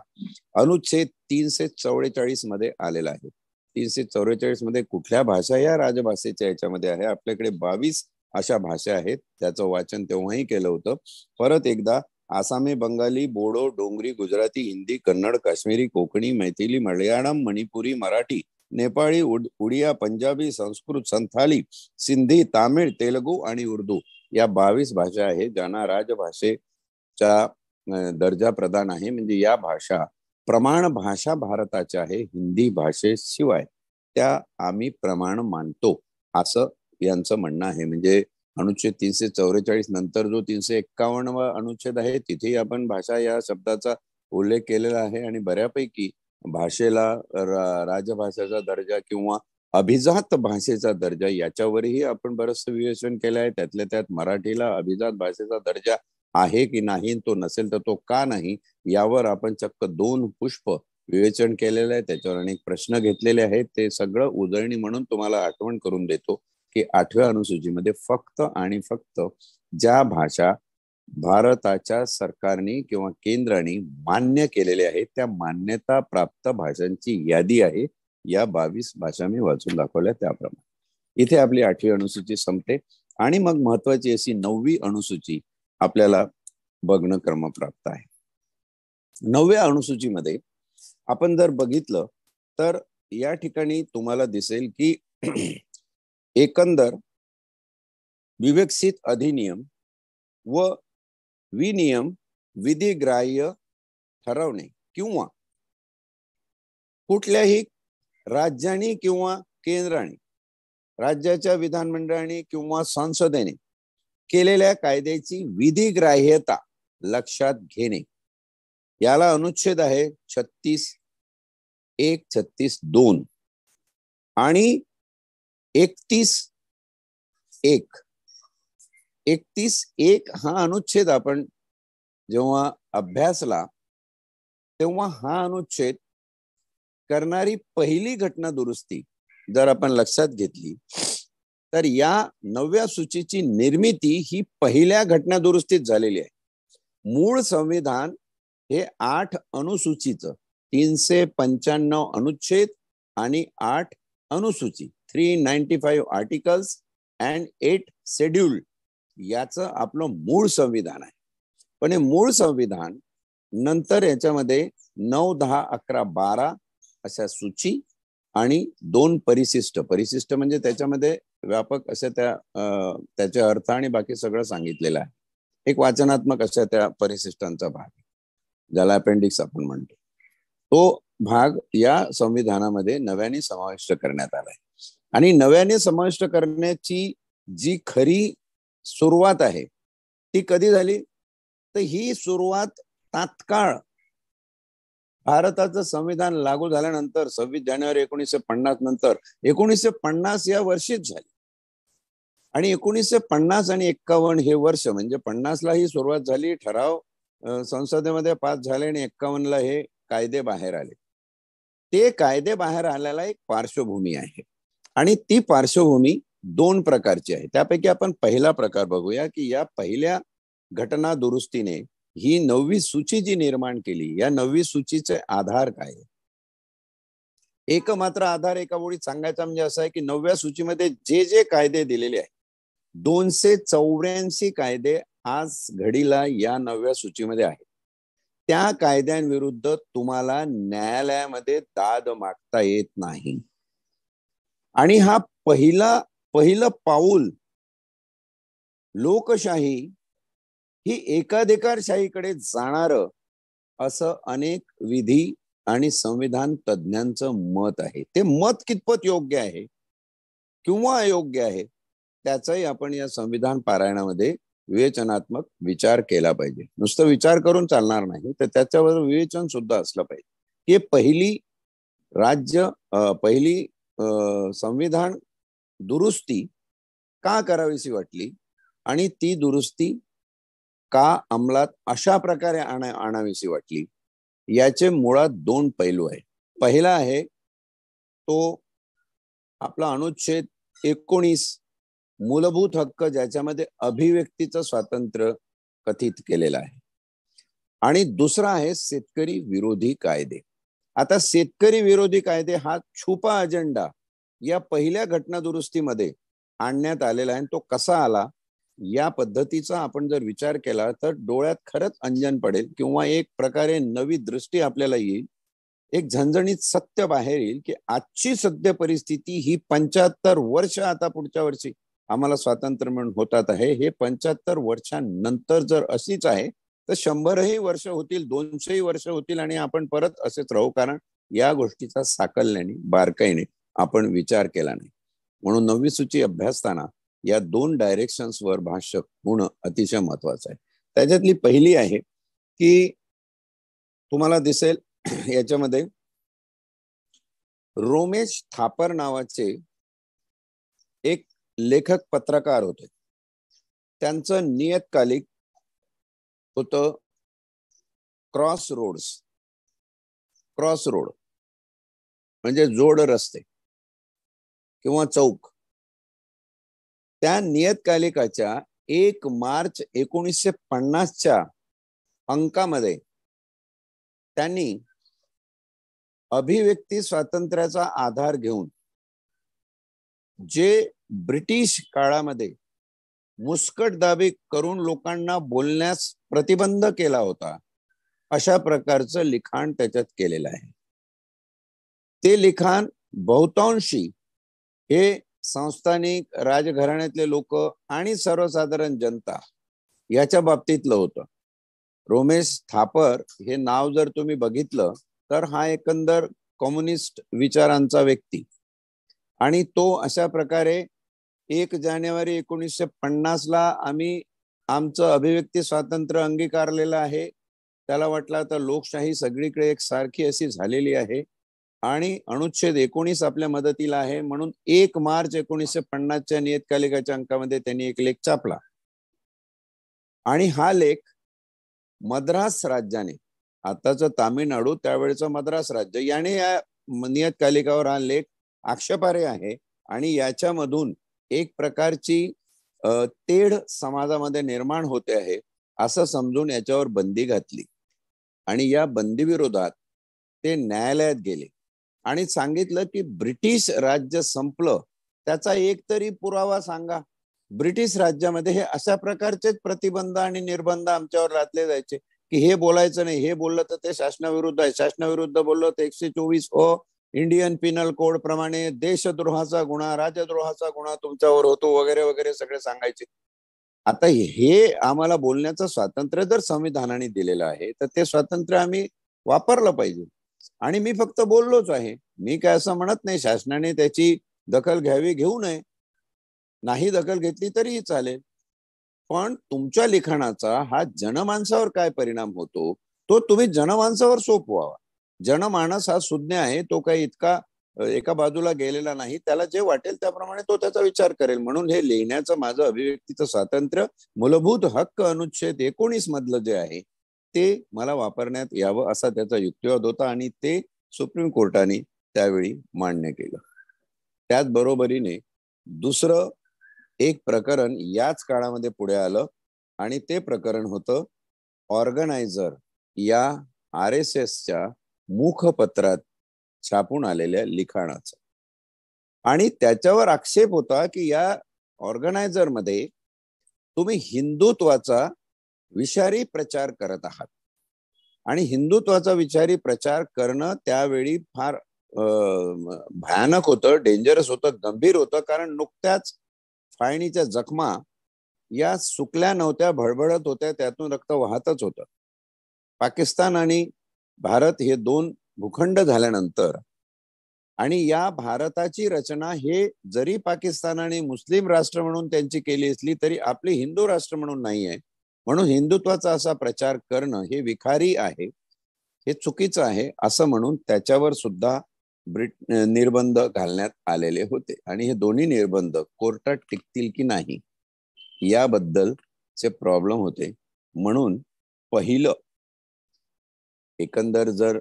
अनुच्छेद तीनशे चौवेचाळीस मध्ये आलेला आहे तीनशे चौवेचाळीस मध्ये कुठल्या भाषा या राजभाषेच्या याच्यामध्ये आहे आपल्याकडे बावीस अशा भाषा आहेत त्याचं वाचन तेव्हाही केलं होतं परत एकदा आसामी बंगाली बोडो डोंगरी गुजराती हिंदी कन्नड काश्मीरी कोकणी मैथिली मल्याळम मणिपुरी मराठी नेपाळी उडिया पंजाबी संस्कृत संथाली सिंधी तामिळ तेलगू आणि उर्दू या बावीस भाषा आहेत ज्यांना राजभाषेचा दर्जा प्रदान आहे म्हणजे या भाषा प्रमाण भाषा भारताची आहे हिंदी भाषेशिवाय त्या आम्ही प्रमाण मानतो असं यांचं म्हणणं आहे म्हणजे अनुच्छेद तीनशे चौवेचाळीस नंतर जो तीनशे एक्कावन्न वा अनुच्छेद आहे तिथेही आपण भाषा या शब्दाचा उल्लेख केलेला आहे आणि बऱ्यापैकी भाषेला राजभाषेचा दर्जा किंवा अभिजात भाषेचा दर्जा याच्यावरही आपण बरंचसं विवेचन केलं आहे त्यातल्या त्यात मराठीला अभिजात भाषेचा दर्जा आहे की नाही तो नसेल तर तो का नाही यावर आपण चक्क दोन पुष्प विवेचन केलेलं आहे त्याच्यावर अनेक प्रश्न घेतलेले आहेत ते सगळं उजळणी म्हणून तुम्हाला आठवण करून देतो की आठव्या अनुसूचीमध्ये फक्त आणि फक्त ज्या भाषा भारताच्या सरकारने किंवा केंद्राने मान्य केलेले आहेत त्या मान्यता प्राप्त भाषांची यादी आहे या बावीस भाषा मी वाचून दाखवल्या त्याप्रमाणे इथे आपली आठवी अनुसूची संपते आणि मग महत्वाची अशी नववी अनुसूची आपल्याला बघणं प्राप्त आहे नवव्या अनुसूचीमध्ये आपण जर बघितलं तर या ठिकाणी तुम्हाला दिसेल की एकंदर विवेकसित अधिनियम व विनियम विधिग्राह्य ठरवणे किंवा कुठल्याही राज्याने किंवा केंद्राने राज्याच्या विधानमंडळाने किंवा संसदेने केलेल्या कायद्याची विधिग्राह्यता लक्षात घेणे याला अनुच्छेद आहे छत्तीस एक छत्तीस दोन आणि एकतीस एक एकतीस एक हा अनुच्छेद आपण जेव्हा अभ्यासला तेव्हा हा अनुच्छेद करणारी पहिली घटना दुरुस्ती जर आपण लक्षात घेतली तर या नवव्या सूचीची निर्मिती ही पहिल्या घटना दुरुस्तीत झालेली आहे मूळ संविधान हे आठ अनुसूचीच तीनशे पंच्याण्णव अनुच्छेद आणि आठ अनुसूची three ninety five articles and eight schedule याचं आपलं मूळ संविधान आहे पण हे मूळ संविधान नंतर याच्यामध्ये नऊ दहा अकरा बारा अशा सूची आणि दोन परिशिष्ट परिशिष्ट म्हणजे त्याच्यामध्ये व्यापक असे त्या त्याचे अर्थ आणि बाकी सगळं सांगितलेलं आहे एक वाचनात्मक अशा त्या परिशिष्टांचा भाग ज्याला अपेंडिक्स आपण म्हणतो तो भाग या संविधानामध्ये नव्याने समाविष्ट करण्यात आलाय आणि नव्याने समाविष्ट करण्याची जी खरी सुरुवात आहे ती कधी झाली तर ही सुरुवात तात्काळ भारताचं संविधान लागू झाल्यानंतर सव्वीस जानेवारी एकोणीसशे पन्नास नंतर एकोणीसशे पन्नास या वर्षीच झाली आणि एकोणीसशे पन्नास आणि एक्कावन्न हे वर्ष म्हणजे पन्नासला ही सुरुवात झाली ठराव संसदेमध्ये पास झाले आणि एक्कावन्नला हे कायदे बाहेर आले ते कायदे बाहेर आल्याला एक पार्श्वभूमी आहे आणि ती पार्श्वभूमी दोन प्रकारची आहे त्यापैकी आपण पहिला प्रकार बघूया की या पहिल्या घटना दुरुस्तीने ही नववी सूची जी निर्माण केली या नववी सूचीचे आधार काय एक मात्र आधार एका ओळीत सांगायचा म्हणजे असं आहे की नवव्या सूचीमध्ये जे जे कायदे दिलेले आहेत दोनशे चौऱ्याऐंशी कायदे आज घडीला या नवव्या सूचीमध्ये आहेत त्या कायद्यांविरुद्ध तुम्हाला न्यायालयामध्ये दाद मागता येत नाही आणि हा पहिला पहिलं पाऊल लोकशाही ही एकाधिकारशाहीकडे जाणार असं अनेक विधी आणि संविधान तज्ञांचं मत आहे ते मत कितपत योग्य आहे किंवा अयोग्य आहे त्याचाही आपण या संविधान पारायणामध्ये विवेचनात्मक विचार केला पाहिजे नुसतं विचार करून चालणार नाही तर त्याच्यावर विवेचन सुद्धा असलं पाहिजे हे पहिली राज्य पहिली संविधान दुरुस्ती का करावीशी वाटली आणि ती दुरुस्ती का अंमलात अशा प्रकारे आणा आणावीशी वाटली याचे मुळात दोन पैलू आहे पहिला आहे तो आपला अनुच्छेद एकोणीस मूलभूत हक्क ज्याच्यामध्ये अभिव्यक्तीचं स्वातंत्र्य कथित केलेलं आहे आणि दुसरा आहे शेतकरी विरोधी कायदे आता शेतकरी विरोधी कायदे हा छुपा अजेंडा या पहिल्या घटना दुरुस्तीमध्ये आणण्यात आलेला आहे तो कसा आला या पद्धतीचा आपण जर विचार केला तर डोळ्यात खरंच अंजन पडेल किंवा एक प्रकारे नवी दृष्टी आपल्याला येईल एक झणझणीत सत्य बाहेर येईल की आजची सद्य परिस्थिती ही पंच्याहत्तर वर्ष आता पुढच्या वर्षी आम्हाला स्वातंत्र्य म्हणून होतात आहे हे पंच्याहत्तर वर्षांनंतर जर अशीच आहे तर शंभरही वर्ष होतील दोनशेही वर्ष होतील आणि आपण परत असेच राहू कारण या गोष्टीचा साकल्याने बारकाईने आपण विचार केला नाही म्हणून नववी सूची अभ्यासताना या दोन डायरेक्शन्सवर भाष्य होणं अतिशय महत्वाचं आहे त्याच्यातली पहिली आहे की तुम्हाला दिसेल याच्यामध्ये रोमेश थापर नावाचे एक लेखक पत्रकार होते त्यांचं नियतकालिक होत क्रॉस रोड्स क्रॉस रोड म्हणजे जोड रस्ते किंवा चौक त्या नियतकालिकाच्या एक मार्च एकोणीसशे पन्नासच्या अंकामध्ये त्यांनी अभिव्यक्ती स्वातंत्र्याचा आधार घेऊन जे ब्रिटिश काळामध्ये मुस्कट दाबी करून लोकांना बोलण्यास प्रतिबंध केला होता अशा प्रकारचं लिखाण त्याच्यात केलेलं आहे ते लिखाण बहुतांशी हे संस्थानिक राजघराण्यातले लोक आणि सर्वसाधारण जनता याच्या बाबतीतलं होतं रोमेश थापर हे नाव जर तुम्ही बघितलं तर हा एकंदर कम्युनिस्ट विचारांचा व्यक्ती आणि तो अशा प्रकारे एक जानेवारी एकोणीसशे पन्नासला आम्ही आमचं अभिव्यक्ती स्वातंत्र्य अंगीकारलेलं आहे त्याला वाटलं तर लोकशाही सगळीकडे एक सारखी अशी झालेली आहे आणि अनुच्छेद एकोणीस आपल्या मदतीला आहे म्हणून एक मार्च एकोणीसशे पन्नासच्या नियतकालिकाच्या अंकामध्ये त्यांनी एक लेख छापला आणि हा लेख मद्रास राज्याने आताच तामिळनाडू त्यावेळेचं मद्रास राज्य याने या नियतकालिकावर हा लेख आक्षेपारे आहे आणि याच्यामधून एक प्रकारची तेढ समाजामध्ये निर्माण होते आहे असं समजून याच्यावर बंदी घातली आणि या बंदीविरोधात ते न्यायालयात गेले आणि सांगितलं की ब्रिटिश राज्य संपलं त्याचा एक तरी पुरावा सांगा ब्रिटिश राज्यामध्ये हे अशा प्रकारचेच प्रतिबंध आणि निर्बंध आमच्यावर लादले जायचे की हे बोलायचं नाही हे बोललं तर ते शासनाविरुद्ध आहे शासनाविरुद्ध बोललं तर एकशे चोवीस ओ इंडियन पिनल कोड प्रमाणे देशद्रोहाचा गुन्हा राजद्रोहाचा गुन्हा तुमच्यावर होतो वगैरे वगैरे सगळे सांगायचे आता हे आम्हाला बोलण्याचं स्वातंत्र्य जर संविधानाने दिलेलं आहे तर ते स्वातंत्र्य आम्ही वापरलं पाहिजे आणि मी फक्त बोललोच आहे मी काय असं म्हणत नाही शासनाने त्याची दखल घ्यावी घेऊ नये नाही दखल घेतली तरीही चालेल पण तुमच्या लिखाणाचा हा जनमानसावर काय परिणाम होतो तो तुम्ही जनमानसावर सोपवावा जनमानस हा सुज्ञ आहे तो काही इतका एका बाजूला गेलेला नाही त्याला जे वाटेल त्याप्रमाणे तो त्याचा विचार करेल म्हणून हे लिहिण्याचं माझं अभिव्यक्तीचं स्वातंत्र्य मूलभूत हक्क अनुच्छेद एकोणीस मधलं जे आहे ते मला वापरण्यात यावं असा त्याचा युक्तिवाद होता आणि ते सुप्रीम कोर्टाने त्यावेळी मान्य केलं त्याचबरोबरीने दुसरं एक प्रकरण याच काळामध्ये पुढे आलं आणि ते प्रकरण होतं ऑर्गनायझर या आर एस एसच्या मुखपत्रात छापून आलेल्या लिखाणाचं आणि त्याच्यावर आक्षेप होता की या ऑर्गनायझरमध्ये तुम्ही हिंदुत्वाचा विषारी प्रचार करत आहात आणि हिंदुत्वाचा विचारी प्रचार करणं त्यावेळी फार भयानक होतं डेंजरस होतं गंभीर होतं कारण नुकत्याच फाळणीच्या जखमा या सुकल्या नव्हत्या भडभडत होत्या त्यातून रक्त वाहतच होतं पाकिस्तान आणि भारत हे दोन भूखंड झाल्यानंतर आणि या भारताची रचना हे जरी पाकिस्तानाने मुस्लिम राष्ट्र म्हणून त्यांची केली असली तरी आपली हिंदू राष्ट्र म्हणून नाही आहे म्हणून हिंदुत्वाचा असा प्रचार करणं हे विखारी आहे हे चुकीचं आहे असं म्हणून त्याच्यावर सुद्धा ब्रिट निर्बंध घालण्यात आलेले होते आणि हे दोन्ही निर्बंध कोर्टात टिकतील की नाही याबद्दलचे प्रॉब्लेम होते म्हणून पहिलं एकंदर जर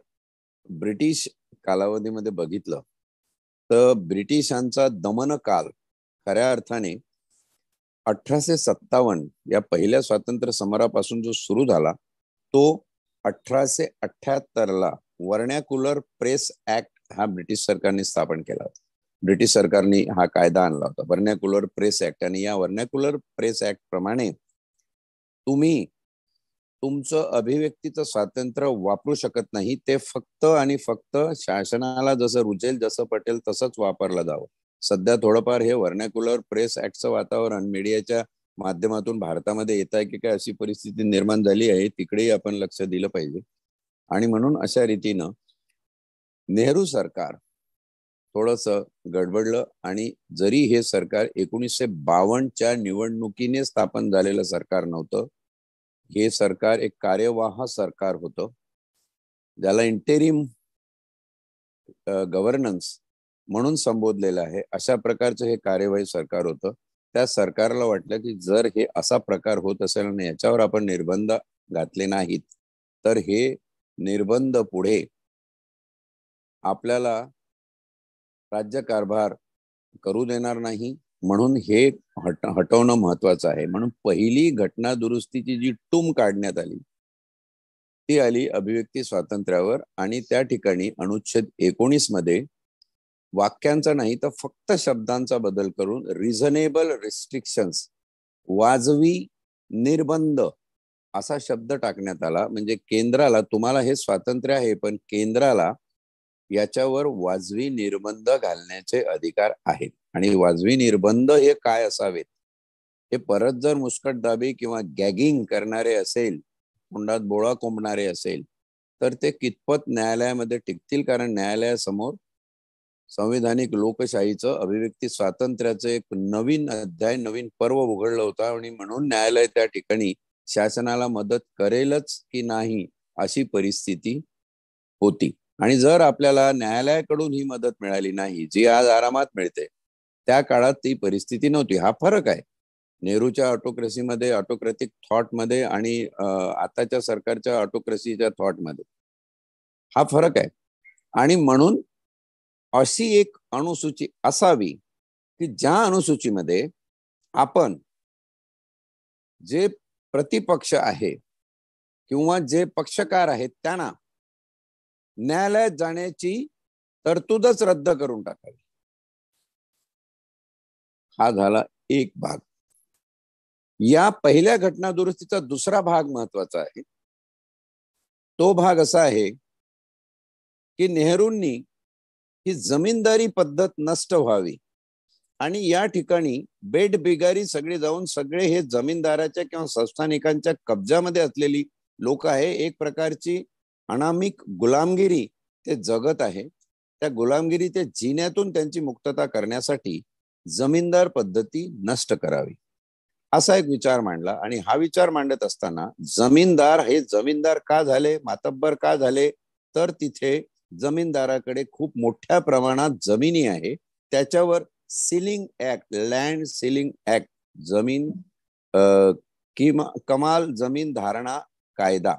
ब्रिटिश कालावधीमध्ये बघितलं तर ब्रिटिशांचा दमन काल खऱ्या अर्थाने अठराशे सत्तावन्न या पहिल्या स्वातंत्र्य समरापासून जो सुरू झाला तो अठराशे अठ्याहत्तरला वर्ण्याकुलर प्रेस ऍक्ट हा ब्रिटिश सरकारने स्थापन केला होता ब्रिटिश सरकारने हा कायदा आणला होता वर्ण्याकुलर प्रेस ऍक्ट आणि या वर्ण्याकुलर प्रेस ऍक्ट प्रमाणे तुम्ही तुमचं अभिव्यक्तीचं स्वातंत्र्य वापरू शकत नाही ते फक्त आणि फक्त शासनाला जसं रुचेल जसं पटेल तसंच वापरलं जावं सध्या थोडंफार हे वर्नॅक्युलर प्रेस ऍक्टचं वातावरण मीडियाच्या माध्यमातून भारतामध्ये येत आहे की काय अशी परिस्थिती निर्माण झाली आहे तिकडेही आपण लक्ष दिलं पाहिजे आणि म्हणून अशा रीतीनं नेहरू सरकार थोडस गडबडलं आणि जरी हे सरकार एकोणीसशे बावनच्या निवडणुकीने स्थापन झालेलं सरकार नव्हतं हे सरकार एक कार्यवाह सरकार होतं ज्याला इंटेरिम गव्हर्नन्स म्हणून संबोधलेलं आहे अशा प्रकारचं हे कार्यवाही सरकार होतं त्या सरकारला वाटलं की जर हे असा प्रकार होत असेल आणि याच्यावर आपण निर्बंध घातले नाहीत तर हे निर्बंध पुढे आपल्याला राज्यकारभार करू देणार नाही म्हणून हे हट हटवणं महत्वाचं आहे म्हणून पहिली घटना दुरुस्तीची जी टूम काढण्यात आली ती आली अभिव्यक्ती स्वातंत्र्यावर आणि त्या ठिकाणी अनुच्छेद एकोणीस मध्ये वाक्यांचा नाही तर फक्त शब्दांचा बदल करून रिझनेबल रिस्ट्रिक्शन्स वाजवी निर्बंध असा शब्द टाकण्यात आला म्हणजे केंद्राला तुम्हाला हे स्वातंत्र्य आहे पण केंद्राला याच्यावर वाजवी निर्बंध घालण्याचे अधिकार आहेत आणि वाजवी निर्बंध हे काय असावेत हे परत जर दाबी किंवा गॅगिंग करणारे असेल तोंडात बोळा कोंबणारे असेल तर ते कितपत न्यायालयामध्ये टिकतील कारण न्यायालयासमोर संविधानिक लोकशाहीचं अभिव्यक्ती स्वातंत्र्याचं एक नवीन अध्याय नवीन पर्व उघडलं होतं आणि म्हणून न्यायालय त्या ठिकाणी शासनाला मदत करेलच की नाही अशी परिस्थिती होती आणि जर आपल्याला न्यायालयाकडून ही मदत मिळाली नाही जी आज आरामात मिळते त्या काळात ती परिस्थिती नव्हती हा फरक आहे नेहरूच्या ऑटोक्रेसीमध्ये ऑटोक्रेटिक थॉटमध्ये आणि आताच्या सरकारच्या ऑटोक्रेसीच्या थॉटमध्ये हा फरक आहे आणि म्हणून अशी एक अनुसूची असावी की ज्या अनुसूचीमध्ये आपण जे प्रतिपक्ष आहे किंवा जे पक्षकार आहेत त्यांना न्यायालयात जाण्याची तरतूदच रद्द करून टाकावी हा झाला एक भाग या पहिल्या घटना दुरुस्तीचा दुसरा भाग महत्वाचा आहे तो भाग असा आहे की नेहरूंनी ही जमीनदारी पद्धत नष्ट व्हावी आणि या ठिकाणी बेट बिगारी सगळे जाऊन सगळे हे जमीनदाराच्या किंवा संस्थानिकांच्या कब्जामध्ये असलेली लोक आहे एक प्रकारची अनामिक गुलामगिरी ते जगत आहे त्या गुलामगिरी ते जिन्यातून त्यांची मुक्तता करण्यासाठी जमीनदार पद्धती नष्ट करावी असा एक विचार मांडला आणि हा विचार मांडत असताना जमीनदार हे जमीनदार का झाले मातब्बर का झाले तर तिथे जमीनदाराकडे खूप मोठ्या प्रमाणात जमिनी आहे त्याच्यावर ceiling act land ceiling act जमीन किमा कमाल जमीन धारणा कायदा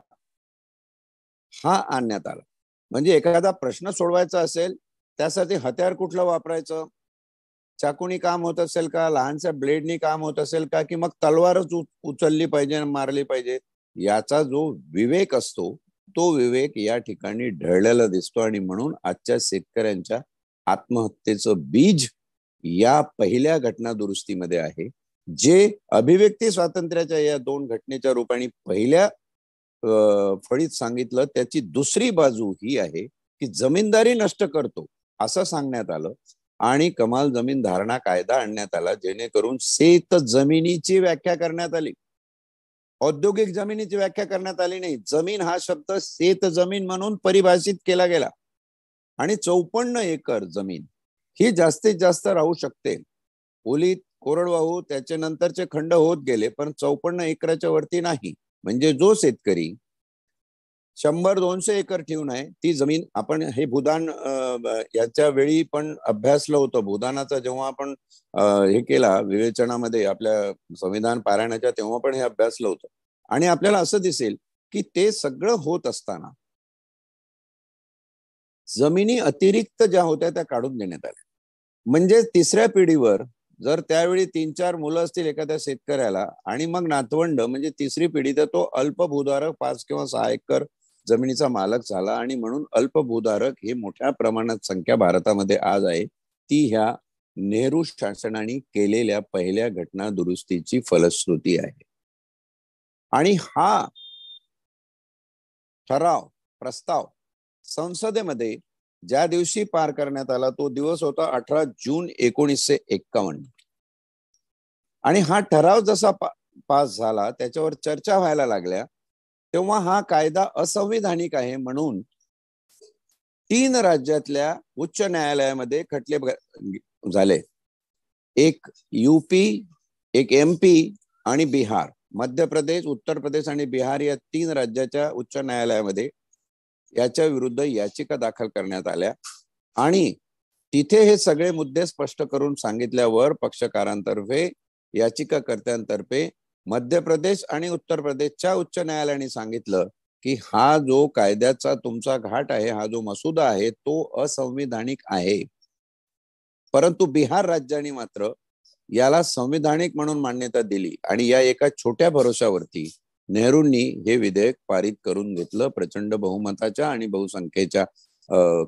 हा आणण्यात आला म्हणजे एखादा प्रश्न सोडवायचा असेल त्यासाठी हत्यार कुठलं वापरायचं चाकूनी काम होत असेल का लहानशा ब्लेडनी काम होत असेल का की मग तलवारच उचलली पाहिजे मारली पाहिजे याचा जो विवेक असतो तो विवेक या ठिकाणी ढळलेला दिसतो आणि म्हणून आजच्या शेतकऱ्यांच्या आत्महत्येचं बीज या पहिल्या घटना दुरुस्तीमध्ये आहे जे अभिव्यक्ती स्वातंत्र्याच्या या दोन घटनेच्या रूपाने पहिल्या फळीत सांगितलं त्याची दुसरी बाजू ही आहे की जमीनदारी नष्ट करतो असं सांगण्यात आलं आणि कमाल जमीन धारणा कायदा आणण्यात आला जेणेकरून शेत जमिनीची व्याख्या करण्यात आली औद्योगिक जमिनीची व्याख्या करण्यात आली नाही जमीन हा शब्द शेत जमीन म्हणून परिभाषित केला गेला आणि चौपन्न एकर जमीन ही जास्तीत जास्त राहू शकते ओलीत कोरडवाहू त्याचे नंतरचे खंड होत गेले पण चौपन्न एकराच्या वरती नाही म्हणजे जो शेतकरी शंभर दोनशे एकर ठेवून आहे ती जमीन आपण हे भूदान याच्या वेळी पण अभ्यासलं होतं भूदानाचा जेव्हा आपण हे केला विवेचनामध्ये आपल्या संविधान पारायणाच्या तेव्हा पण हे अभ्यासलं होतं आणि आपल्याला असं दिसेल की ते सगळं होत असताना जमिनी अतिरिक्त ज्या होत्या त्या काढून देण्यात आल्या म्हणजे तिसऱ्या पिढीवर जर त्यावेळी तीन चार मुलं असतील एखाद्या शेतकऱ्याला आणि मग नातवंड म्हणजे तिसरी पिढी तर तो अल्प भूधारक पाच किंवा सहा एकर जमिनीचा मालक झाला आणि म्हणून अल्पभूधारक हे मोठ्या प्रमाणात संख्या भारतामध्ये आज आहे ती ह्या नेहरू शासनाने केलेल्या पहिल्या घटना दुरुस्तीची फलश्रुती आहे आणि हा ठराव प्रस्ताव संसदेमध्ये ज्या दिवशी पार करण्यात आला तो दिवस होता अठरा जून एकोणीसशे एक्कावन्न आणि हा ठराव जसा पा, पास झाला त्याच्यावर चर्चा व्हायला लागल्या तेव्हा हा कायदा असंविधानिक आहे म्हणून तीन राज्यातल्या उच्च न्यायालयामध्ये खटले झाले एक यूपी एक एम पी आणि बिहार मध्य प्रदेश उत्तर प्रदेश आणि बिहार या तीन राज्याच्या उच्च न्यायालयामध्ये याच्या विरुद्ध याचिका दाखल करण्यात आल्या आणि तिथे हे सगळे मुद्दे स्पष्ट करून सांगितल्यावर पक्षकारांतर्फे याचिकाकर्त्यांतर्फे मध्य प्रदेश आणि उत्तर प्रदेशच्या उच्च न्यायालयाने सांगितलं की हा जो कायद्याचा तुमचा घाट आहे हा जो मसुदा आहे तो असंविधानिक आहे परंतु बिहार राज्याने मात्र याला संविधानिक म्हणून मान्यता दिली आणि या एका छोट्या भरोशावरती नेहरूंनी हे विधेयक पारित करून घेतलं प्रचंड बहुमताच्या आणि बहुसंख्येच्या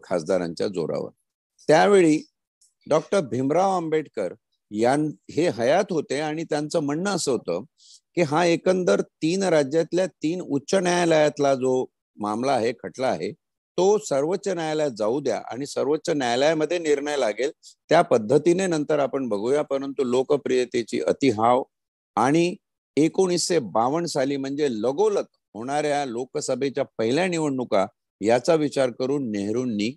खासदारांच्या जोरावर त्यावेळी डॉक्टर भीमराव आंबेडकर यां हे हयात होते आणि त्यांचं म्हणणं असं होतं की हा एकंदर तीन राज्यातल्या तीन उच्च न्यायालयातला जो मामला आहे खटला आहे तो सर्वोच्च न्यायालयात जाऊ द्या आणि सर्वोच्च न्यायालयामध्ये निर्णय लागेल त्या पद्धतीने नंतर आपण बघूया परंतु लोकप्रियतेची अतिहाव आणि एकोणीसशे बावन्न साली म्हणजे लगोलग होणाऱ्या लोकसभेच्या पहिल्या निवडणुका याचा विचार करून नेहरूंनी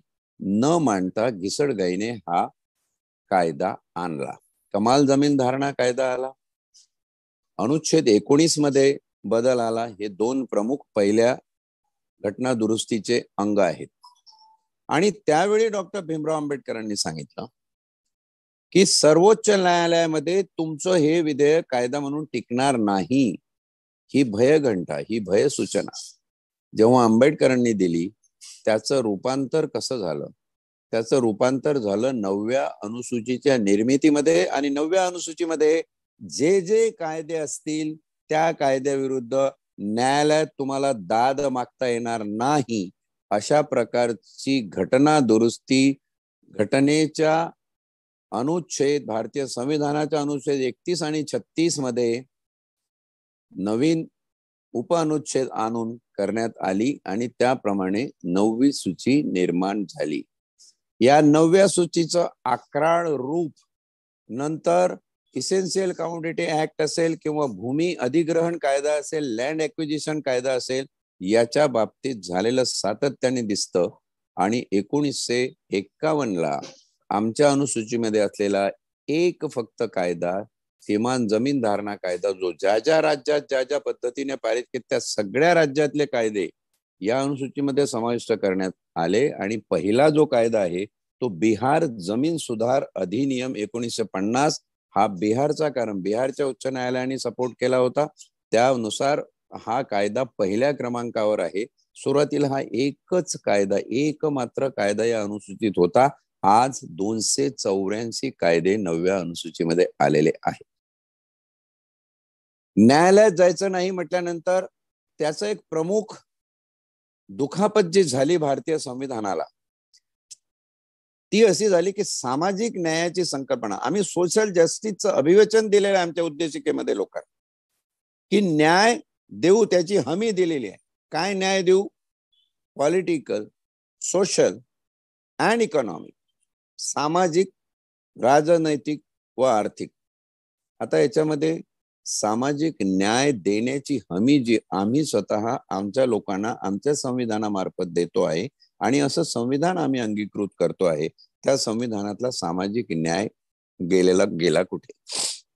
न मांडता घिसडगाईने हा कायदा आणला कमाल जमीन धारणा कायदा आला अनुच्छेद एकोणीस मध्ये बदल आला हे दोन प्रमुख पहिल्या घटना दुरुस्तीचे अंग आहेत आणि त्यावेळी डॉक्टर भीमराव आंबेडकरांनी सांगितलं की सर्वोच्च न्यायालयामध्ये तुमचं हे विधेयक कायदा म्हणून टिकणार नाही ही भयघंटा ही भय सूचना जेव्हा आंबेडकरांनी दिली त्याचं रूपांतर कसं झालं त्याचं रूपांतर झालं नवव्या अनुसूचीच्या निर्मितीमध्ये आणि नवव्या अनुसूचीमध्ये जे जे कायदे असतील त्या कायद्याविरुद्ध न्यायालयात तुम्हाला दाद मागता येणार नाही अशा प्रकारची घटना दुरुस्ती घटनेच्या अनुच्छेद भारतीय संविधानाच्या अनुच्छेद एकतीस आणि छत्तीस मध्ये नवीन उप अनुच्छेद आणून करण्यात आली आणि त्याप्रमाणे नववी सूची निर्माण झाली या नवव्या सूचीचं आक्राळ रूप नंतर इसेन्शियल काउंटिटी ऍक्ट असेल किंवा भूमी अधिग्रहण कायदा असेल लँड एक्विजिशन कायदा असेल याच्या बाबतीत झालेलं सातत्याने दिसतं आणि एकोणीसशे एक्कावन्नला आमच्या अनुसूचीमध्ये असलेला एक फक्त कायदा किमान जमीन धारणा कायदा जो ज्या ज्या राज्यात ज्या ज्या पद्धतीने पारित केले त्या सगळ्या राज्यातले कायदे या अनुसूचीमध्ये समाविष्ट करण्यात आले आणि पहिला जो कायदा आहे तो बिहार जमीन सुधार अधिनियम एकोणीसशे पन्नास हा बिहारचा कारण बिहारच्या उच्च न्यायालयाने सपोर्ट केला होता त्यानुसार हा कायदा पहिल्या क्रमांकावर आहे सुरुवातीला हा एकच कायदा एक मात्र कायदा या अनुसूचित होता आज दोनशे चौऱ्याऐंशी कायदे नवव्या अनुसूचीमध्ये आलेले आहेत न्यायालयात जायचं नाही म्हटल्यानंतर त्याचं एक प्रमुख दुखापत जी झाली भारतीय संविधानाला ती अशी झाली की सामाजिक न्यायाची संकल्पना आम्ही सोशल जस्टिसचं अभिवेचन दिलेलं आहे आमच्या उद्देशिकेमध्ये लोकांना की न्याय देऊ त्याची हमी दिलेली आहे काय न्याय देऊ पॉलिटिकल सोशल अँड इकॉनॉमिक सामाजिक राजनैतिक व आर्थिक आता याच्यामध्ये सामाजिक न्याय देण्याची हमी जी आम्ही स्वतः आमच्या लोकांना आमच्या संविधानामार्फत देतो आहे आणि असं संविधान आम्ही अंगीकृत करतो आहे त्या संविधानातला सामाजिक न्याय गेलेला गेला कुठे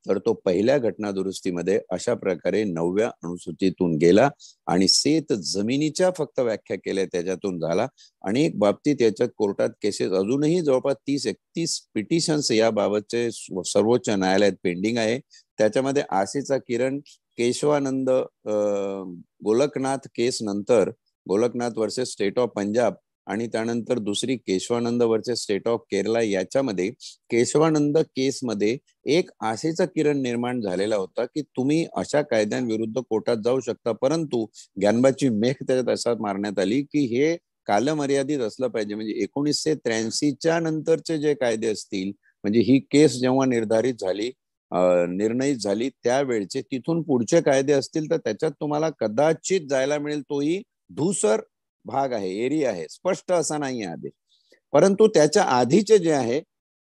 तर तो पहिल्या घटना दुरुस्तीमध्ये अशा प्रकारे नवव्या अनुसूचीतून गेला आणि सेत जमिनीच्या फक्त व्याख्या केल्या त्याच्यातून झाला अनेक बाबतीत याच्यात कोर्टात केसेस अजूनही जवळपास तीस एकतीस पिटिशन्स याबाबतचे सर्वोच्च न्यायालयात पेंडिंग आहे त्याच्यामध्ये आशेचा किरण केशवानंद गोलकनाथ केस नंतर Golaknath versus state of Punjab आणि त्यानंतर दुसरी केशवानंद वरचे स्टेट ऑफ केरला याच्यामध्ये केशवानंद केसमध्ये एक आशेचा किरण निर्माण झालेला होता की तुम्ही अशा कायद्यांविरुद्ध कोर्टात जाऊ शकता परंतु ज्ञानबाची मेघ त्याच्यात असा मारण्यात आली की हे कालमर्यादित असलं पाहिजे म्हणजे एकोणीसशे त्र्याऐंशीच्या नंतरचे जे कायदे असतील म्हणजे ही केस जेव्हा निर्धारित झाली निर्णयित झाली त्यावेळचे तिथून पुढचे कायदे असतील तर त्याच्यात तुम्हाला कदाचित जायला मिळेल तोही धूसर भाग आहे एरिया आहे स्पष्ट असा नाही आहे आदेश परंतु त्याच्या आधीचे जे आहे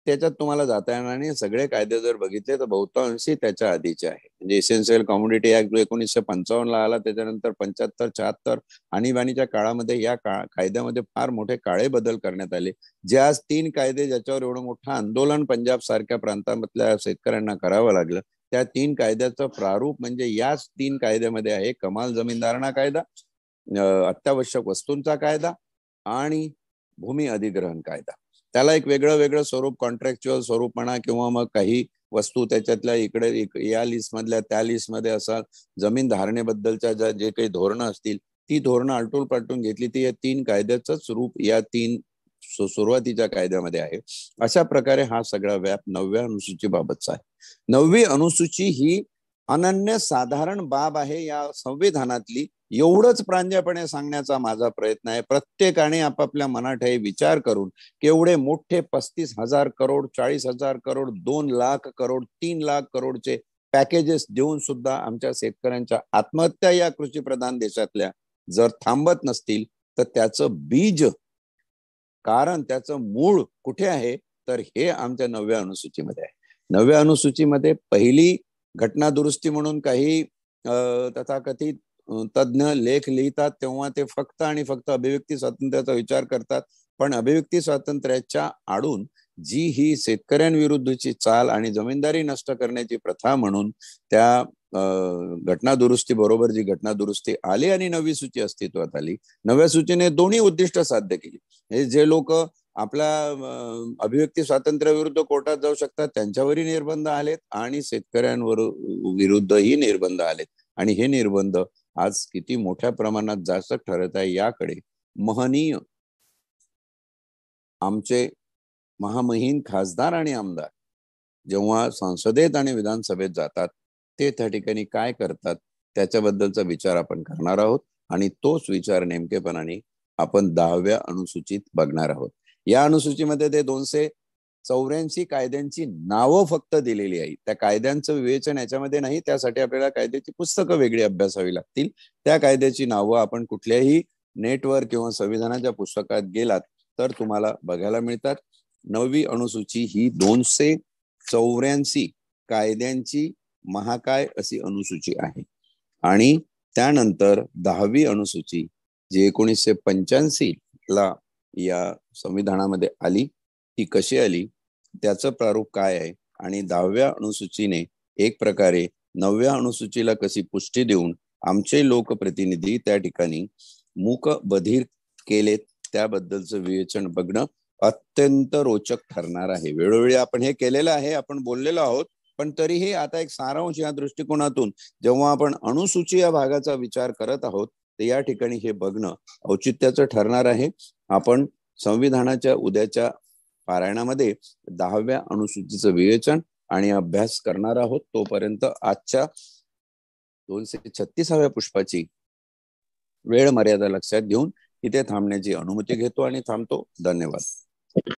त्याच्यात तुम्हाला जाता येणार नाही सगळे कायदे जर बघितले तर बहुतांशी त्याच्या आधीचे आहे म्हणजे इसेन्शियल कॉम्युनिटी ऍक्ट एकोणीसशे पंचावन्नला ला आला त्याच्यानंतर पंच्याहत्तर शहात्तर आणीबाणीच्या काळामध्ये या कायद्यामध्ये फार मोठे काळे बदल करण्यात आले जे आज तीन कायदे ज्याच्यावर एवढं मोठं आंदोलन पंजाब सारख्या प्रांतामधल्या शेतकऱ्यांना करावं लागलं त्या तीन कायद्याचं प्रारूप म्हणजे याच तीन कायद्यामध्ये आहे कमाल जमीनदारणा कायदा अत्यावश्यक वस्तूंचा कायदा आणि भूमी अधिग्रहण कायदा त्याला एक वेगळं वेगळं स्वरूप कॉन्ट्रॅक्च्युअल स्वरूप म्हणा किंवा मग काही वस्तू त्याच्यातल्या इकडे या लिस्टमधल्या त्या लिस्टमध्ये असा जमीन धारणेबद्दलच्या ज्या जे काही धोरणं असतील ती धोरणं आलटून पालटून घेतली ती या तीन कायद्याचंच रूप या तीन सुरुवातीच्या कायद्यामध्ये आहे अशा प्रकारे हा सगळा व्याप नवव्या अनुसूची बाबतचा आहे नववी अनुसूची ही अनन्य साधारण बाब आहे या संविधानातली एवढंच प्रांजळपणे सांगण्याचा माझा प्रयत्न आहे प्रत्येकाने आपापल्या मनात हे विचार करून केवढे मोठे पस्तीस हजार करोड चाळीस हजार करोड दोन लाख करोड तीन लाख करोडचे पॅकेजेस देऊन सुद्धा आमच्या शेतकऱ्यांच्या आत्महत्या या कृषीप्रधान देशातल्या जर थांबत नसतील तर त्याचं बीज कारण त्याचं मूळ कुठे आहे तर हे आमच्या नव्या अनुसूचीमध्ये आहे नव्या अनुसूचीमध्ये पहिली घटना दुरुस्ती म्हणून काही तथाकथित तज्ज्ञ लेख लिहितात तेव्हा ते फक्त आणि फक्त अभिव्यक्ती स्वातंत्र्याचा विचार करतात पण अभिव्यक्ती स्वातंत्र्याच्या आडून जी ही शेतकऱ्यांविरुद्धची चाल आणि जमीनदारी नष्ट करण्याची प्रथा म्हणून त्या घटना दुरुस्ती बरोबर जी घटना दुरुस्ती आली आणि नवी सूची अस्तित्वात आली नव्या सूचीने दोन्ही उद्दिष्ट साध्य केली हे जे लोक आपला अभिव्यक्ती स्वातंत्र्याविरुद्ध कोर्टात जाऊ शकतात त्यांच्यावरही निर्बंध आलेत आणि शेतकऱ्यांवर विरुद्धही निर्बंध आलेत आणि हे निर्बंध आज किती मोठ्या प्रमाणात जास्त ठरत आहे याकडे महनीय आमचे महामहीन खासदार आणि आमदार जेव्हा संसदेत आणि विधानसभेत जातात ते त्या ठिकाणी काय करतात त्याच्याबद्दलचा विचार आपण करणार आहोत आणि तोच विचार नेमकेपणाने आपण दहाव्या अनुसूचित बघणार आहोत या अनुसूचीमध्ये ते दोनशे चौऱ्याऐंशी कायद्यांची नावं फक्त दिलेली आहेत त्या कायद्यांचं विवेचन याच्यामध्ये नाही त्यासाठी आपल्याला कायद्याची पुस्तकं वेगळी अभ्यासावी लागतील त्या कायद्याची नावं आपण कुठल्याही नेटवर किंवा संविधानाच्या पुस्तकात गेलात तर तुम्हाला बघायला मिळतात नववी अनुसूची ही दोनशे चौऱ्याऐंशी कायद्यांची महाकाय अशी अनुसूची आहे आणि त्यानंतर दहावी अनुसूची जी एकोणीसशे पंच्याऐंशी ला या संविधानामध्ये आली ती कशी आली त्याचं प्रारूप काय आहे आणि दहाव्या अनुसूचीने एक प्रकारे नवव्या अनुसूचीला कशी पुष्टी देऊन आमचे लोकप्रतिनिधी त्या ठिकाणी मूक बधीर केले त्याबद्दलचं विवेचन बघणं अत्यंत रोचक ठरणार आहे वेळोवेळी आपण हे केलेलं आहे आपण बोललेलो आहोत पण तरीही आता एक सारांश या दृष्टिकोनातून जेव्हा आपण अनुसूची या भागाचा विचार करत आहोत तर या ठिकाणी हे बघणं औचित्याचं ठरणार आहे आपण संविधानाच्या उद्याच्या पारायणामध्ये दहाव्या अनुसूचीचं विवेचन आणि अभ्यास करणार आहोत तोपर्यंत आजच्या दोनशे छत्तीसाव्या पुष्पाची वेळ मर्यादा लक्षात घेऊन इथे थांबण्याची अनुमती घेतो आणि थांबतो धन्यवाद